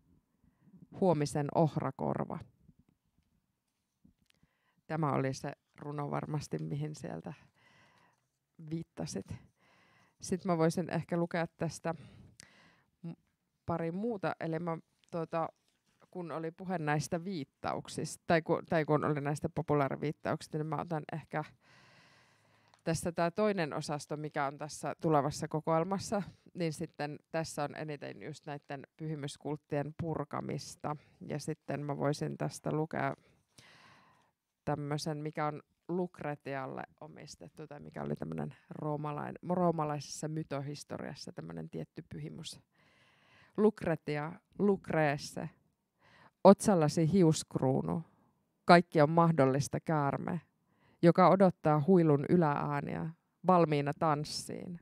huomisen ohrakorva. Tämä oli se runo varmasti, mihin sieltä viittasit. Sitten mä voisin ehkä lukea tästä pari muuta, eli mä tuota, kun oli puhe näistä viittauksista, tai kun, tai kun oli näistä populaariviittauksista, niin mä otan ehkä tässä tämä toinen osasto, mikä on tässä tulevassa kokoelmassa, niin sitten tässä on eniten just näiden pyhimyskulttien purkamista. Ja sitten mä voisin tästä lukea tämmöisen, mikä on Lukretialle omistettu, tai mikä oli tämmöinen roomalain, roomalaisessa mytohistoriassa tämmöinen tietty pyhimys. Lukretia, Lukreesse, Otsallasi hiuskruunu, kaikki on mahdollista käärme, joka odottaa huilun yläääniä, valmiina tanssiin.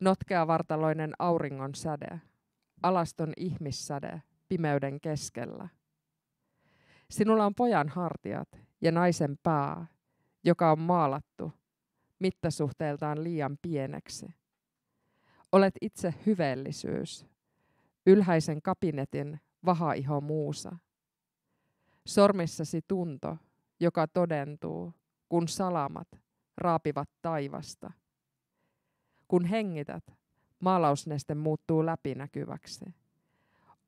Notkea vartaloinen auringon säde, alaston ihmissäde pimeyden keskellä. Sinulla on pojan hartiat ja naisen pää, joka on maalattu mittasuhteeltaan liian pieneksi. Olet itse hyveellisyys, ylhäisen kabinetin iho muusa. Sormissasi tunto, joka todentuu, kun salamat raapivat taivasta. Kun hengität, maalausneste muuttuu läpinäkyväksi.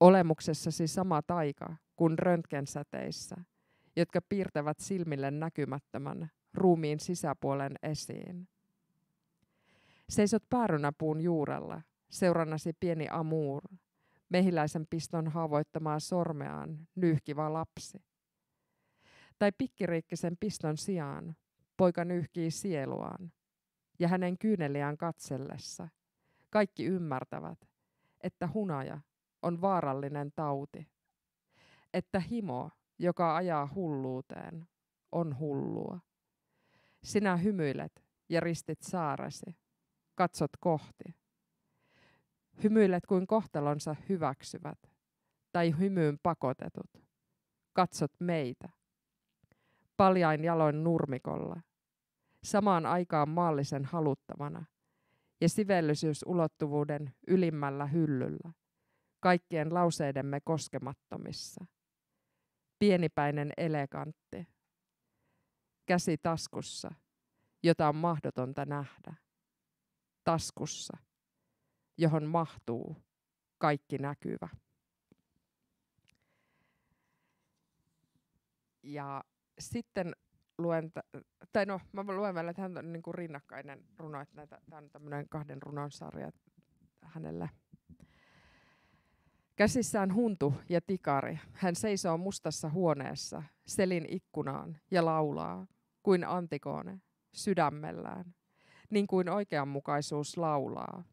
Olemuksessasi sama taika kuin röntgensäteissä, jotka piirtävät silmille näkymättömän ruumiin sisäpuolen esiin. Seisot päärynäpuun juurella, seurannasi pieni amuur – mehiläisen piston haavoittamaa sormeaan nyyhkivä lapsi. Tai pikkiriikkisen piston sijaan poika nyyhkii sieluaan, ja hänen kyyneliään katsellessa kaikki ymmärtävät, että hunaja on vaarallinen tauti, että himo, joka ajaa hulluuteen, on hullua. Sinä hymyilet ja ristit saaresi, katsot kohti hymyilet kuin kohtalonsa hyväksyvät tai hymyyn pakotetut. Katsot meitä. Paljain jaloin nurmikolla. Samaan aikaan maallisen haluttavana. Ja ulottuvuuden ylimmällä hyllyllä. Kaikkien lauseidemme koskemattomissa. Pienipäinen elegantti. Käsi taskussa, jota on mahdotonta nähdä. Taskussa johon mahtuu kaikki näkyvä. Ja sitten luen, t- tai no mä luen vielä, että hän on niin kuin rinnakkainen runo, että näitä, tämä on tämmöinen kahden runon sarja hänelle. Käsissään huntu ja tikari, hän seisoo mustassa huoneessa, selin ikkunaan ja laulaa, kuin antikoone, sydämellään, niin kuin oikeanmukaisuus laulaa,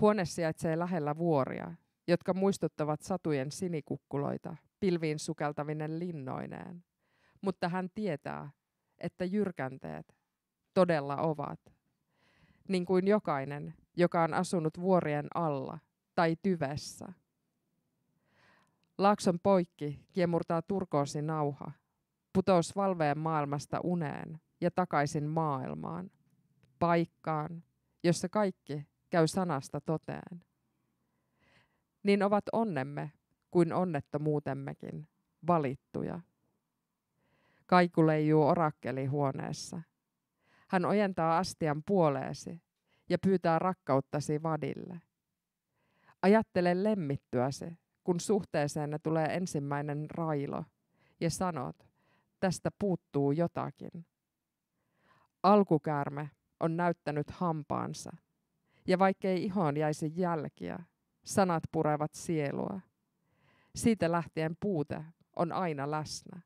Huone sijaitsee lähellä vuoria, jotka muistuttavat satujen sinikukkuloita pilviin sukeltavinen linnoineen. Mutta hän tietää, että jyrkänteet todella ovat. Niin kuin jokainen, joka on asunut vuorien alla tai tyvessä. Laakson poikki kiemurtaa turkoosi nauha, putous valveen maailmasta uneen ja takaisin maailmaan, paikkaan, jossa kaikki käy sanasta toteen. Niin ovat onnemme kuin onnettomuutemmekin valittuja. Kaiku leijuu orakkeli huoneessa. Hän ojentaa astian puoleesi ja pyytää rakkauttasi vadille. Ajattele lemmittyäsi, kun suhteeseenne tulee ensimmäinen railo ja sanot, tästä puuttuu jotakin. Alkukäärme on näyttänyt hampaansa – ja vaikkei ihoon jäisi jälkiä, sanat purevat sielua. Siitä lähtien puute on aina läsnä.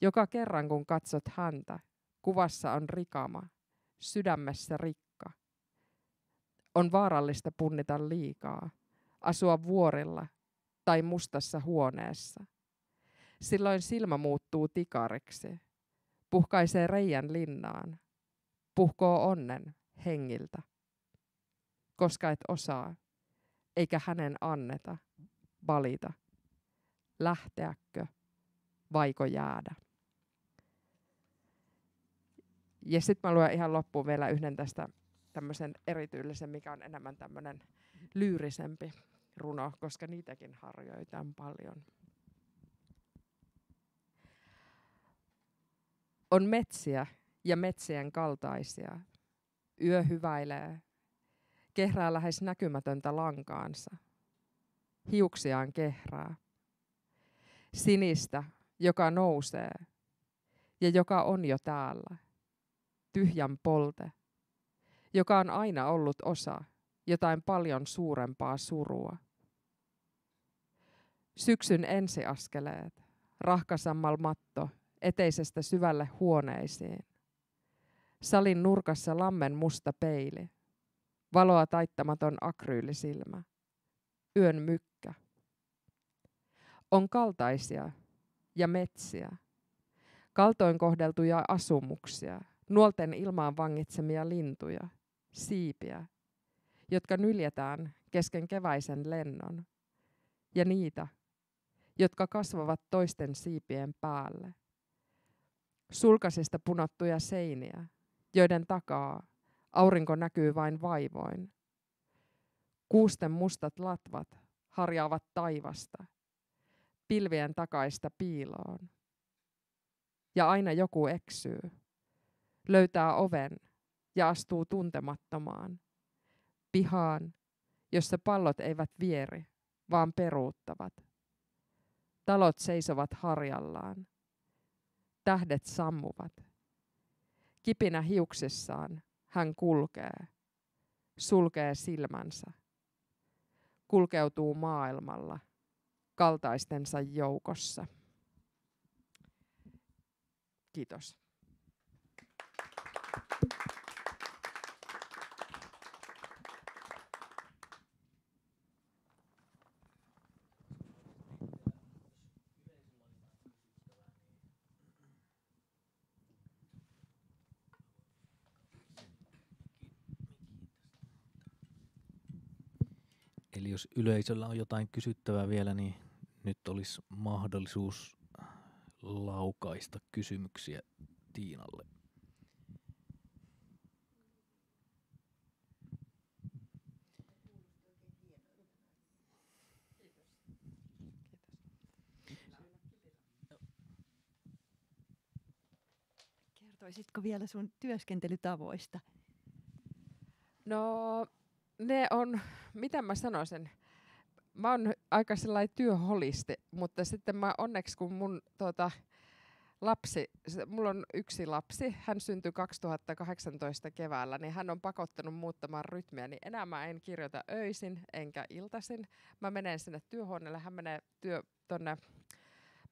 Joka kerran kun katsot häntä, kuvassa on rikama, sydämessä rikka. On vaarallista punnita liikaa, asua vuorilla tai mustassa huoneessa. Silloin silmä muuttuu tikariksi, puhkaisee reijän linnaan, puhkoo onnen hengiltä koska et osaa, eikä hänen anneta valita, lähteäkö vaiko jäädä. Ja sitten mä luen ihan loppuun vielä yhden tästä tämmöisen erityylisen, mikä on enemmän tämmöinen lyyrisempi runo, koska niitäkin harjoitan paljon. On metsiä ja metsien kaltaisia. Yö hyväilee kehrää lähes näkymätöntä lankaansa. Hiuksiaan kehrää. Sinistä, joka nousee ja joka on jo täällä. Tyhjän polte, joka on aina ollut osa jotain paljon suurempaa surua. Syksyn ensiaskeleet, rahkasammal matto eteisestä syvälle huoneisiin. Salin nurkassa lammen musta peili – valoa taittamaton akryylisilmä, yön mykkä. On kaltaisia ja metsiä, kaltoin kohdeltuja asumuksia, nuolten ilmaan vangitsemia lintuja, siipiä, jotka nyljetään kesken keväisen lennon, ja niitä, jotka kasvavat toisten siipien päälle. Sulkasista punottuja seiniä, joiden takaa Aurinko näkyy vain vaivoin. Kuusten mustat latvat harjaavat taivasta, pilvien takaista piiloon. Ja aina joku eksyy, löytää oven ja astuu tuntemattomaan, pihaan, jossa pallot eivät vieri, vaan peruuttavat. Talot seisovat harjallaan. Tähdet sammuvat. Kipinä hiuksissaan hän kulkee, sulkee silmänsä, kulkeutuu maailmalla kaltaistensa joukossa. Kiitos. jos yleisöllä on jotain kysyttävää vielä, niin nyt olisi mahdollisuus laukaista kysymyksiä Tiinalle. Kertoisitko vielä sun työskentelytavoista? No ne on, mitä mä sanoisin, mä oon aika sellainen työholiste, mutta sitten mä onneksi kun mun tota, lapsi, mulla on yksi lapsi, hän syntyi 2018 keväällä, niin hän on pakottanut muuttamaan rytmiä, niin enää mä en kirjoita öisin enkä iltaisin. Mä menen sinne työhuoneelle, hän menee työ, tonne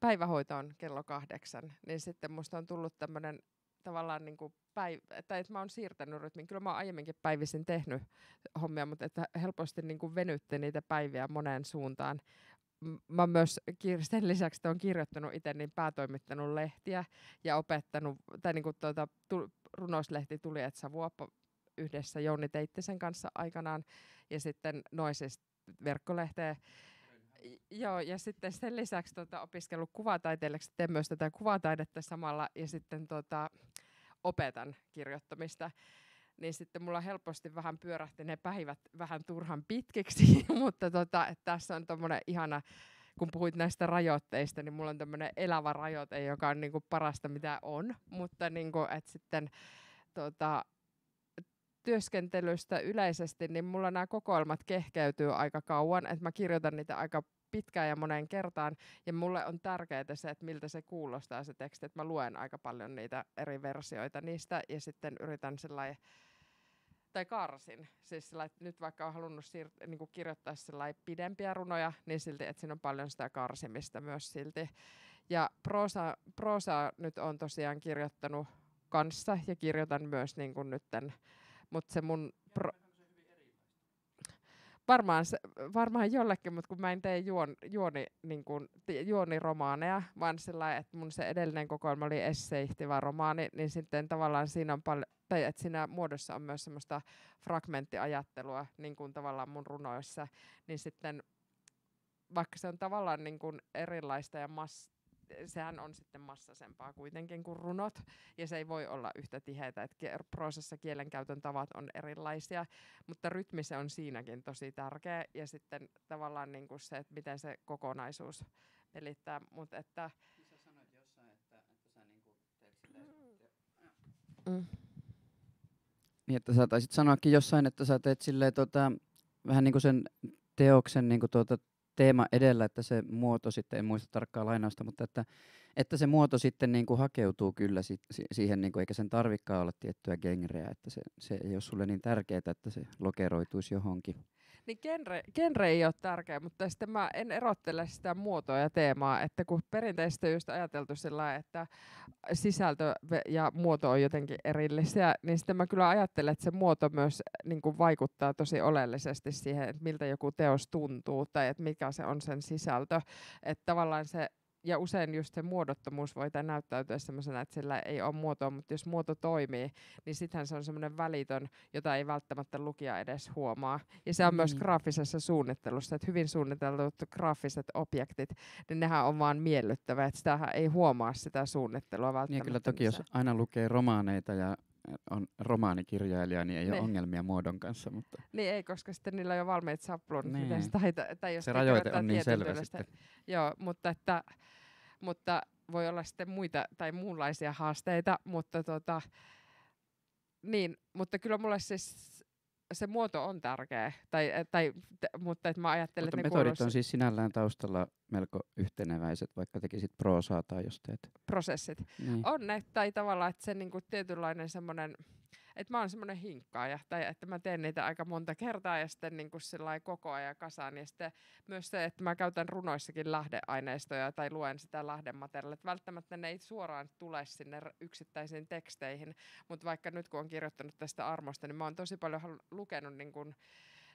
päivähoitoon kello kahdeksan, niin sitten musta on tullut tämmöinen tavallaan niin kuin päiv- tai että mä oon siirtänyt rytmin. Kyllä mä oon aiemminkin päivisin tehnyt hommia, mutta että helposti niin kuin venytte niitä päiviä moneen suuntaan. Mä myös sen lisäksi, että on kirjoittanut itse, niin päätoimittanut lehtiä ja opettanut, tai niin kuin tuota, tu, runouslehti tuli, että Savuoppa yhdessä Jouni Teittisen kanssa aikanaan, ja sitten Noisista verkkolehteen Joo, ja sitten sen lisäksi tuota, opiskellut kuvataiteilijaksi, teen myös tätä kuvataidetta samalla, ja sitten tuota, opetan kirjoittamista, niin sitten mulla helposti vähän pyörähti ne päivät vähän turhan pitkiksi, mutta tota, tässä on tuommoinen ihana, kun puhuit näistä rajoitteista, niin mulla on tämmöinen elävä rajoite, joka on niinku parasta mitä on, mutta niinku, et sitten tota, työskentelystä yleisesti, niin mulla nämä kokoelmat kehkeytyy aika kauan, että mä kirjoitan niitä aika pitkään ja moneen kertaan. Ja mulle on tärkeää se, että miltä se kuulostaa se teksti, että mä luen aika paljon niitä eri versioita niistä ja sitten yritän sellainen tai karsin. Siis sillä, että nyt vaikka on halunnut siir- niin kuin kirjoittaa pidempiä runoja, niin silti, että siinä on paljon sitä karsimista myös silti. Ja prosa, proosa nyt on tosiaan kirjoittanut kanssa ja kirjoitan myös niin kuin nytten, mutta se mun... Pro- varmaan, se, varmaan jollekin, mutta kun mä en tee juon, juoni, niin kun, juoniromaaneja, vaan sillä että mun se edellinen kokoelma oli esseihtivä romaani, niin sitten tavallaan siinä on paljon, tai että siinä muodossa on myös semmoista fragmenttiajattelua, niin kuin tavallaan mun runoissa, niin sitten vaikka se on tavallaan niin kuin erilaista ja mas, sehän on sitten massasempaa kuitenkin kuin runot, ja se ei voi olla yhtä tiheitä, että prosessa kielenkäytön tavat on erilaisia, mutta rytmi se on siinäkin tosi tärkeä, ja sitten tavallaan niin kuin se, että miten se kokonaisuus pelittää, mutta että... Niin sä sanoit jossain, että, että sä niin kuin teet sitä... Mm. mm. Niin, että sä taisit sanoakin jossain, että sä teet silleen tota, vähän niin kuin sen teoksen niin kuin tuota, teema edellä, että se muoto sitten, en muista tarkkaa lainausta, mutta että, että se muoto sitten niin kuin hakeutuu kyllä si- siihen, niin kuin, eikä sen tarvikaan olla tiettyä genreä, että se, se ei ole sulle niin tärkeää, että se lokeroituisi johonkin niin genre, genre ei ole tärkeä, mutta sitten mä en erottele sitä muotoa ja teemaa, että kun perinteisesti on just ajateltu sillä että sisältö ja muoto on jotenkin erillisiä, niin sitten mä kyllä ajattelen, että se muoto myös niin kuin vaikuttaa tosi oleellisesti siihen, että miltä joku teos tuntuu tai että mikä se on sen sisältö. Että tavallaan se ja usein just se muodottomuus voi näyttäytyä sellaisena, että sillä ei ole muotoa, mutta jos muoto toimii, niin sittenhän se on semmoinen välitön, jota ei välttämättä lukija edes huomaa. Ja se on niin. myös graafisessa suunnittelussa, että hyvin suunnitellut graafiset objektit, niin nehän on vaan miellyttävä, että sitä ei huomaa sitä suunnittelua niin välttämättä. Niin kyllä toki, jos aina lukee romaaneita ja on romaanikirjailija, niin ei ne. ole niin. ongelmia muodon kanssa. Mutta... Niin ei, koska sitten niillä on jo valmiit sapluunat, niin. miten se tai jos se rajoite on niin selvä sitten. Joo, mutta, että, mutta voi olla sitten muita tai muunlaisia haasteita, mutta tota, niin, mutta kyllä mulle siis se muoto on tärkeä, tai, eh, tai, t- mutta et mä ajattelen, mutta että metodit kuuluisi... on siis sinällään taustalla melko yhteneväiset, vaikka tekisit proosaa tai jos teet... Prosessit. Niin. On ne, tai tavallaan, että se niinku tietynlainen semmoinen että mä oon semmoinen hinkkaaja tai että mä teen niitä aika monta kertaa ja sitten niin kuin koko ajan kasaan. Ja sitten myös se, että mä käytän runoissakin lähdeaineistoja tai luen sitä lähdemateriaalia. Että välttämättä ne ei suoraan tule sinne yksittäisiin teksteihin, mutta vaikka nyt kun on kirjoittanut tästä armosta, niin mä oon tosi paljon lukenut niin kuin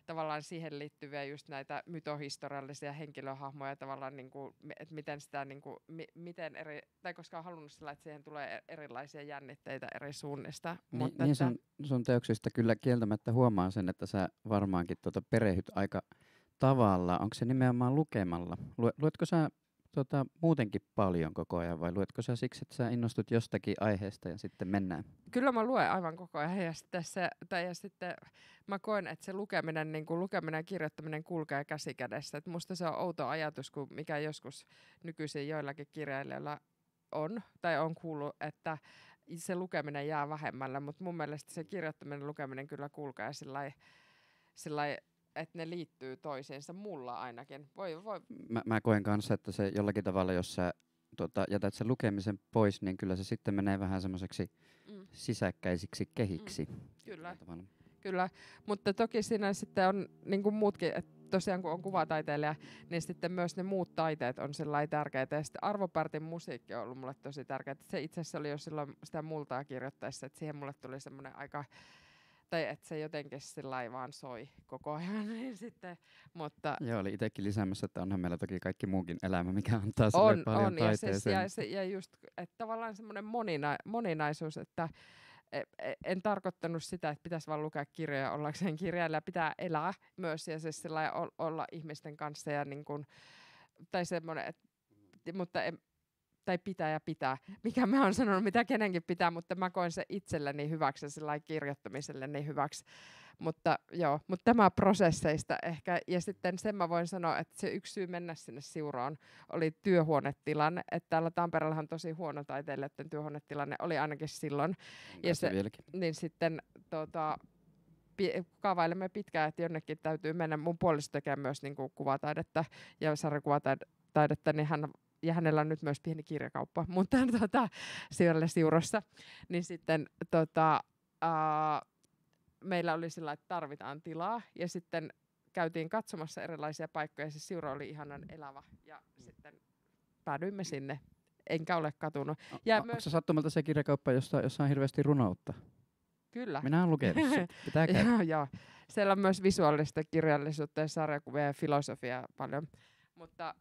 tavallaan siihen liittyviä just näitä mytohistoriallisia henkilöhahmoja tavallaan, niin kuin, että miten sitä, niin kuin, mi, miten eri, tai koska on halunnut sillä, että siihen tulee e-, erilaisia jännitteitä eri suunnista. Ni, mutta niin että... Niin sun, sun teoksista kyllä kieltämättä huomaa sen, että sä varmaankin tuota perehyt aika tavalla. Onko se nimenomaan lukemalla? Luetko sä tuota, muutenkin paljon koko ajan vai luetko sä siksi, että sä innostut jostakin aiheesta ja sitten mennään? Kyllä mä luen aivan koko ajan ja sitten, se, tai ja sitten mä koen, että se lukeminen, niin kuin lukeminen ja kirjoittaminen kulkee käsi kädessä. Et musta se on outo ajatus, kun mikä joskus nykyisin joillakin kirjailijoilla on tai on kuullut, että se lukeminen jää vähemmällä, mutta mun mielestä se kirjoittaminen ja lukeminen kyllä kulkee sillä lailla että ne liittyy toisiinsa mulla ainakin. Voi, voi. Mä, mä koen kanssa, että se jollakin tavalla, jos sä tota, jätät sen lukemisen pois, niin kyllä se sitten menee vähän semmoiseksi mm. sisäkkäisiksi mm. kehiksi. Mm. Kyllä, kyllä. mutta toki siinä sitten on niin kuin muutkin, että tosiaan kun on kuvataiteilija, niin sitten myös ne muut taiteet on sellainen tärkeitä. Ja sitten Arvopartin musiikki on ollut mulle tosi tärkeää. Se itse asiassa oli jo silloin sitä multaa kirjoittaessa, että siihen mulle tuli semmoinen aika tai että se jotenkin sillä vaan soi koko ajan. Niin sitten, mutta Joo, oli itsekin lisäämässä, että onhan meillä toki kaikki muukin elämä, mikä antaa sille on, paljon on, taiteeseen. Ja, siis, ja, se, ja just, että tavallaan semmoinen monina, moninaisuus, että e- e- en tarkoittanut sitä, että pitäisi vaan lukea kirjoja ollakseen kirjailija, pitää elää myös ja siis sillä olla ihmisten kanssa ja niin kuin, tai semmoinen, että, mutta en, tai pitää ja pitää, mikä mä oon sanonut, mitä kenenkin pitää, mutta mä koen se itselleni hyväksi ja niin hyväksi. Mutta joo, mutta tämä prosesseista ehkä, ja sitten sen mä voin sanoa, että se yksi syy mennä sinne siuroon oli työhuonetilanne, että täällä Tampereella on tosi huono että työhuonetilanne, oli ainakin silloin. ja se, vieläkin. niin sitten tota, kaavailemme pitkään, että jonnekin täytyy mennä. Mun puolesta tekee myös niin kuvataidetta ja sarjakuvataidetta, niin hän ja hänellä on nyt myös pieni kirjakauppa, mutta tota, siellä siurossa, niin sitten tota, ää, meillä oli sillä, että tarvitaan tilaa ja sitten käytiin katsomassa erilaisia paikkoja. Se siuro oli ihanan elävä ja mm. sitten päädyimme sinne. Enkä ole katunut. Ja o, myös... Onko sattumalta se kirjakauppa, jossa, jossa on hirveästi runoutta? Kyllä. Minä olen lukenut sitä. joo, joo. Siellä on myös visuaalista kirjallisuutta ja sarjakuvia ja filosofiaa paljon. Mutta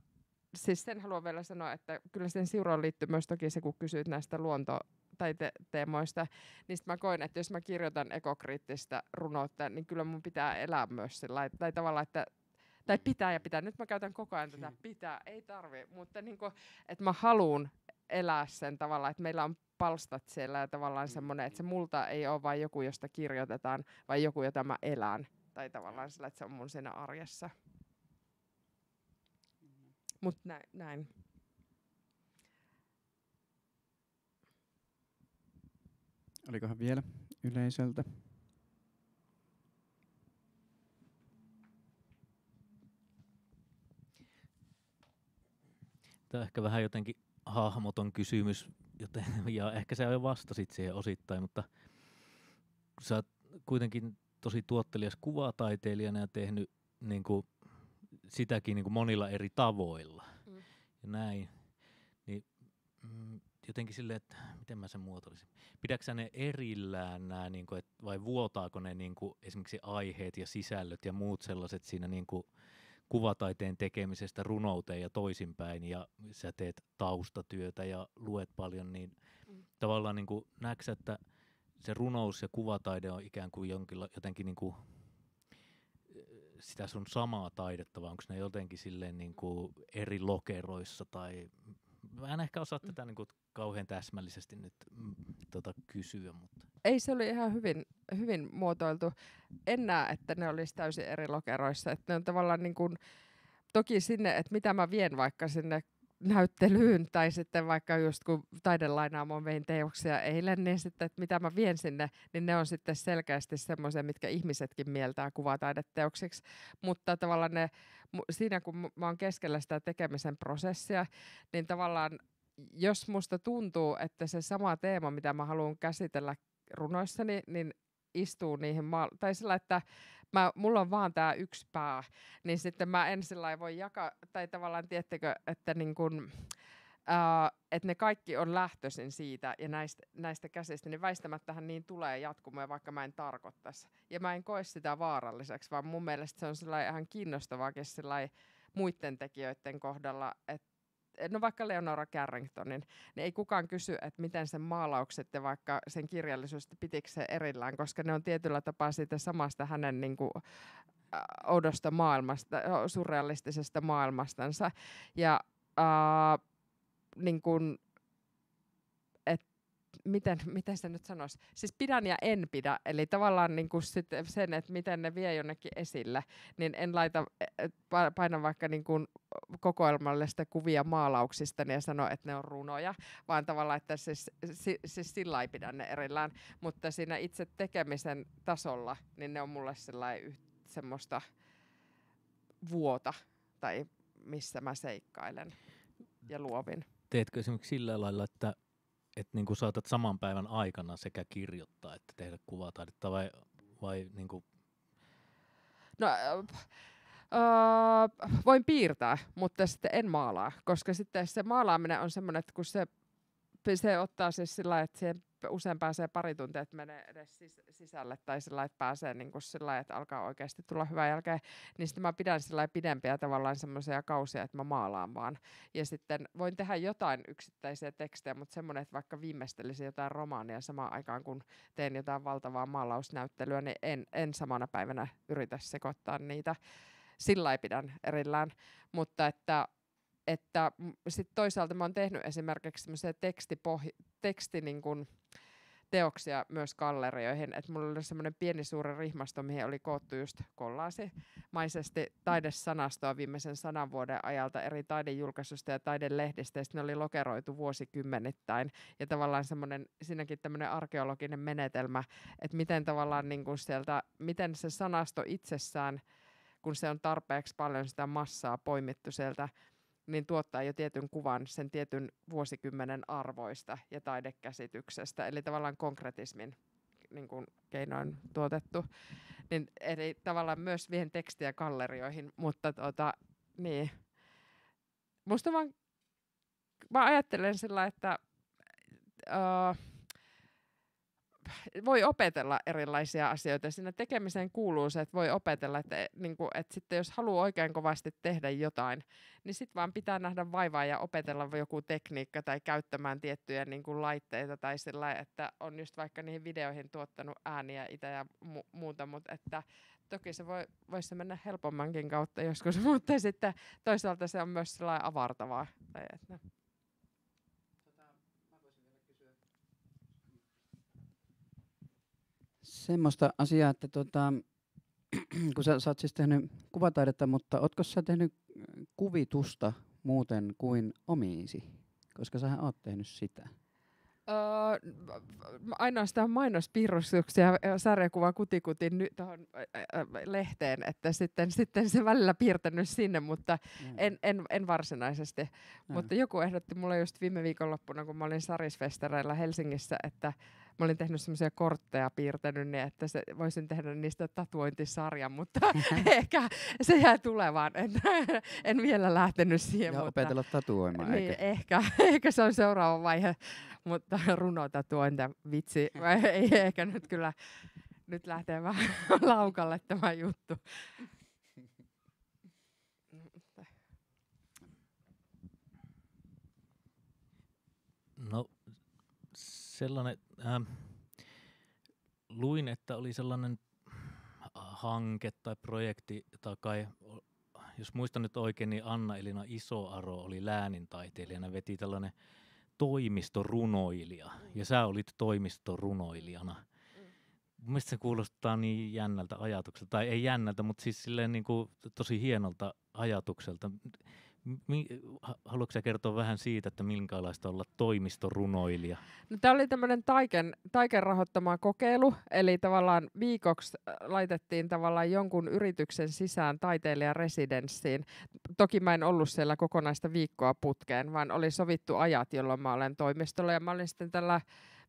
siis sen haluan vielä sanoa, että kyllä sen siuraan liittyy myös toki se, kun kysyt näistä luonto- tai te- teemoista, niin mä koen, että jos mä kirjoitan ekokriittistä runoutta, niin kyllä mun pitää elää myös sillä tai tavallaan, että tai pitää ja pitää. Nyt mä käytän koko ajan tätä hmm. pitää, ei tarvi, mutta niin kuin, että mä haluan elää sen tavalla, että meillä on palstat siellä ja tavallaan hmm. semmoinen, että se multa ei ole vain joku, josta kirjoitetaan, vai joku, jota mä elän. Tai tavallaan sillä, että se on mun siinä arjessa. Mutta näin. näin. Olikohan vielä yleisöltä? Tämä on ehkä vähän jotenkin hahmoton kysymys, joten, ja ehkä sä jo vastasit siihen osittain, mutta sä oot kuitenkin tosi tuottelias kuvataiteilijana ja tehnyt niin kuin sitäkin niin kuin monilla eri tavoilla. Mm. Ja näin. Niin, mm, jotenkin silleen, että miten mä sen muotoilisin. Pidäksä ne erillään nämä, niin kuin, et, vai vuotaako ne niin kuin, esimerkiksi aiheet ja sisällöt ja muut sellaiset siinä niin kuin, kuvataiteen tekemisestä runouteen ja toisinpäin, ja sä teet taustatyötä ja luet paljon, niin mm. tavallaan niin näetkö että se runous ja kuvataide on ikään kuin jonkinla, jotenkin niin kuin sitä sun samaa taidetta, vai onko ne jotenkin silleen niin kuin eri lokeroissa tai mä en ehkä osaa tätä niin kuin kauhean täsmällisesti nyt mm, tota, kysyä. Mutta. Ei, se oli ihan hyvin, hyvin muotoiltu. En näe, että ne olisi täysin eri lokeroissa. Että ne on tavallaan niin kuin, toki sinne, että mitä mä vien vaikka sinne näyttelyyn tai sitten vaikka just kun taidelainaamoon vein teoksia eilen, niin sitten, että mitä mä vien sinne, niin ne on sitten selkeästi semmoisia, mitkä ihmisetkin mieltää kuvataideteoksiksi. Mutta tavallaan ne, siinä kun mä oon keskellä sitä tekemisen prosessia, niin tavallaan jos musta tuntuu, että se sama teema, mitä mä haluan käsitellä runoissani, niin istuu niihin, ma- tai sillä, että mä, mulla on vaan tämä yksi pää, niin sitten mä en sillä voi jakaa, tai tavallaan tiettekö, että niin kun, Uh, että ne kaikki on lähtöisin siitä ja näistä, näistä käsistä, niin väistämättähän niin tulee jatkumoja, vaikka mä en tarkoittaisi. Ja mä en koe sitä vaaralliseksi, vaan mun mielestä se on ihan kiinnostavaakin muiden tekijöiden kohdalla, että no vaikka Leonora Carringtonin, niin, niin ei kukaan kysy, että miten sen maalaukset ja vaikka sen kirjallisuus, pitikö se erillään, koska ne on tietyllä tapaa siitä samasta hänen niin kuin, oudosta maailmasta, surrealistisesta maailmastansa. Ja äh, niin kuin, miten, miten se nyt sanoisi, siis pidän ja en pidä, eli tavallaan niin kuin sit sen, että miten ne vie jonnekin esille, niin en laita, paina vaikka niin kuin kokoelmalle sitä kuvia maalauksista niin ja sano, että ne on runoja, vaan tavallaan, että siis, siis, siis sillä ei pidä ne erillään, mutta siinä itse tekemisen tasolla, niin ne on mulle semmoista vuota tai missä mä seikkailen ja luovin. Teetkö esimerkiksi sillä lailla, että että niin kuin saatat saman päivän aikana sekä kirjoittaa että tehdä kuvataidetta vai, vai niin kuin? No, öö, voin piirtää, mutta sitten en maalaa, koska sitten se maalaaminen on semmoinen, että kun se Siis se ottaa siis sillä että se usein pääsee pari tuntia, että menee edes sis- sisälle tai sillä että pääsee niin kuin sillä että alkaa oikeasti tulla hyvää jälkeen, niin sitten mä pidän sillä pidempiä tavallaan semmoisia kausia, että mä maalaan vaan. Ja sitten voin tehdä jotain yksittäisiä tekstejä, mutta semmoinen, että vaikka viimeistelisin jotain romaania samaan aikaan, kun teen jotain valtavaa maalausnäyttelyä, niin en, en samana päivänä yritä sekoittaa niitä. Sillä ei pidän erillään, mutta että että sitten toisaalta mä oon tehnyt esimerkiksi tekstipohj- teksti niin kun, teoksia myös gallerioihin. Että mulla oli semmoinen pieni suuri rihmasto, mihin oli koottu just kollaasimaisesti taidesanastoa viimeisen sanan vuoden ajalta eri taidejulkaisusta ja taidelehdistä. Ja ne oli lokeroitu vuosikymmenittäin. Ja tavallaan semmoinen, siinäkin tämmöinen arkeologinen menetelmä, että miten tavallaan niin kuin sieltä, miten se sanasto itsessään, kun se on tarpeeksi paljon sitä massaa poimittu sieltä niin tuottaa jo tietyn kuvan sen tietyn vuosikymmenen arvoista ja taidekäsityksestä, eli tavallaan konkretismin niin kuin keinoin tuotettu. Niin, eli tavallaan myös vien tekstiä gallerioihin, mutta tota, niin. Musta vaan, mä ajattelen sillä, että... Uh, voi opetella erilaisia asioita. Siinä tekemiseen kuuluu se, että voi opetella, että, eh, niin kuin, että sitten jos haluaa oikein kovasti tehdä jotain, niin sitten vaan pitää nähdä vaivaa ja opetella joku tekniikka tai käyttämään tiettyjä niin kuin laitteita tai sillä että on just vaikka niihin videoihin tuottanut ääniä itse ja mu- muuta, mutta että toki se voi, voisi mennä helpommankin kautta joskus, mutta sitten toisaalta se on myös sellainen avartavaa. Tai että semmoista asiaa, että tota, kun sä, sä oot siis tehnyt kuvataidetta, mutta ootko sä tehnyt äh, kuvitusta muuten kuin omiisi? Koska sähän oot tehnyt sitä. Öö, ainoastaan mainospiirrostuksia sarjakuvaa kutikutin nyt tuohon lehteen, että sitten, sitten se välillä piirtänyt sinne, mutta en, en, en varsinaisesti. Näin. Mutta joku ehdotti mulle just viime viikonloppuna, kun mä olin Sarisfestareilla Helsingissä, että mä olin tehnyt semmoisia kortteja piirtänyt, niin että se, voisin tehdä niistä tatuointisarjan, mutta ehkä se jää tulevaan. En, en vielä lähtenyt siihen. Ja mutta, opetella tatuoimaan. Niin, Ehkä, ehkä se on seuraava vaihe, mutta runotatuointa, vitsi, mm. ei ehkä nyt kyllä nyt lähtee vähän laukalle tämä juttu. No sellainen ähm, luin, että oli sellainen hanke tai projekti, tai kai, jos muistan nyt oikein, niin Anna-Elina Isoaro oli läänintaiteilijana, veti tällainen toimistorunoilija, mm. ja sä olit toimistorunoilijana. Mm. Mielestäni se kuulostaa niin jännältä ajatukselta, tai ei jännältä, mutta siis silleen niin kuin tosi hienolta ajatukselta. Haluatko kertoa vähän siitä, että minkälaista olla toimistorunoilija? No, tämä oli tämmöinen taiken, taiken rahoittama kokeilu, eli tavallaan viikoksi äh, laitettiin tavallaan jonkun yrityksen sisään taiteilijaresidenssiin. Toki mä en ollut siellä kokonaista viikkoa putkeen, vaan oli sovittu ajat, jolloin mä olen toimistolla ja mä olin sitten tällä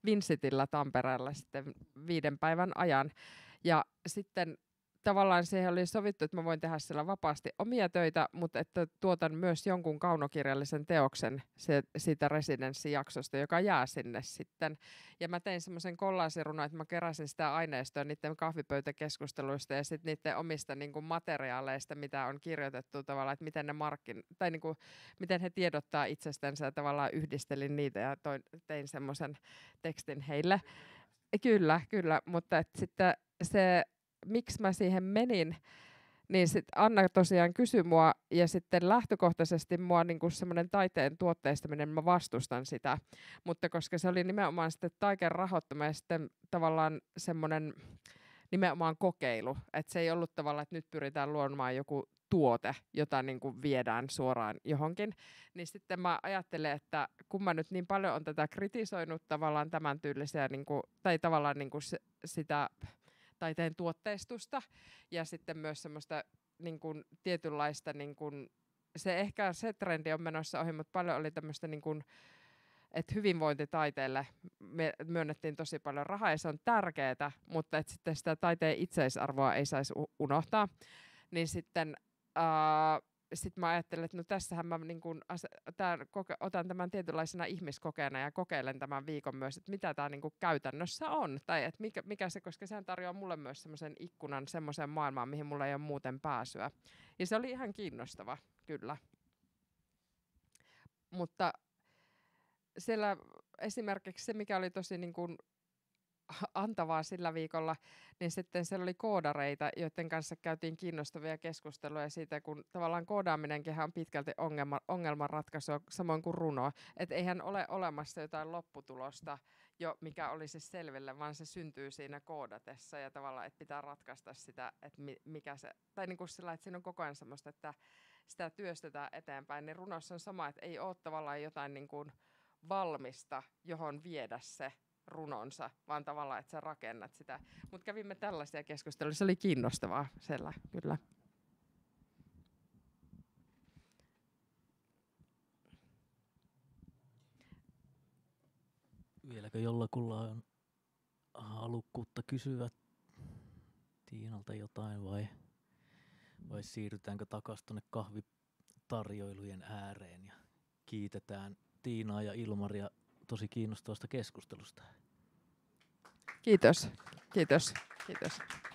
Vinsitillä Tampereella sitten viiden päivän ajan. Ja sitten tavallaan siihen oli sovittu, että mä voin tehdä siellä vapaasti omia töitä, mutta että tuotan myös jonkun kaunokirjallisen teoksen se, siitä residenssijaksosta, joka jää sinne sitten. Ja mä tein semmoisen kollaasiruna että mä keräsin sitä aineistoa niiden kahvipöytäkeskusteluista ja sitten niiden omista niin kuin materiaaleista, mitä on kirjoitettu tavallaan, että miten ne markkin, tai niin kuin, miten he tiedottaa itsestänsä ja tavallaan yhdistelin niitä ja toin, tein semmoisen tekstin heille. Kyllä, kyllä, mutta että sitten se miksi mä siihen menin, niin sit Anna tosiaan kysyi mua ja sitten lähtökohtaisesti mua niinku semmoinen taiteen tuotteistaminen, mä vastustan sitä. Mutta koska se oli nimenomaan sitten taiken rahoittama ja sitten tavallaan semmoinen nimenomaan kokeilu, että se ei ollut tavallaan, että nyt pyritään luomaan joku tuote, jota niin kuin viedään suoraan johonkin, niin sitten mä ajattelen, että kun mä nyt niin paljon on tätä kritisoinut tavallaan tämän tyylisiä, niin kuin, tai tavallaan niin kuin se, sitä taiteen tuotteistusta ja sitten myös semmoista niin kuin, tietynlaista, niin kuin, se ehkä se trendi on menossa ohi, mutta paljon oli tämmöistä niin kuin, että hyvinvointitaiteelle me myönnettiin tosi paljon rahaa ja se on tärkeää, mutta että sitten sitä taiteen itseisarvoa ei saisi unohtaa. Niin sitten äh, sitten mä ajattelen, että no tässähän mä niin kun as- tämän, koke- otan tämän tietynlaisena ihmiskokeena ja kokeilen tämän viikon myös, että mitä tämä niin käytännössä on. Tai että mikä, mikä se, koska sehän tarjoaa mulle myös semmoisen ikkunan semmoiseen maailmaan, mihin mulla ei ole muuten pääsyä. Ja se oli ihan kiinnostava, kyllä. Mutta siellä esimerkiksi se, mikä oli tosi niin kun antavaa sillä viikolla, niin sitten siellä oli koodareita, joiden kanssa käytiin kiinnostavia keskusteluja siitä, kun tavallaan koodaaminenkin on pitkälti ongelma, ongelmanratkaisua, samoin kuin runo. Että eihän ole olemassa jotain lopputulosta jo, mikä olisi selville, vaan se syntyy siinä koodatessa ja tavallaan, että pitää ratkaista sitä, että mikä se, tai niin kuin sillä, että siinä on koko ajan semmoista, että sitä työstetään eteenpäin, niin runossa on sama, että ei ole tavallaan jotain niin kuin valmista, johon viedä se runonsa, vaan tavallaan, että sä rakennat sitä. Mutta kävimme tällaisia keskusteluja, se oli kiinnostavaa siellä, kyllä. Vieläkö jollakulla on halukkuutta kysyä Tiinalta jotain vai, vai siirrytäänkö takaisin tuonne kahvitarjoilujen ääreen ja kiitetään Tiinaa ja Ilmaria tosi kiinnostavasta keskustelusta. Kiitos, kiitos, kiitos.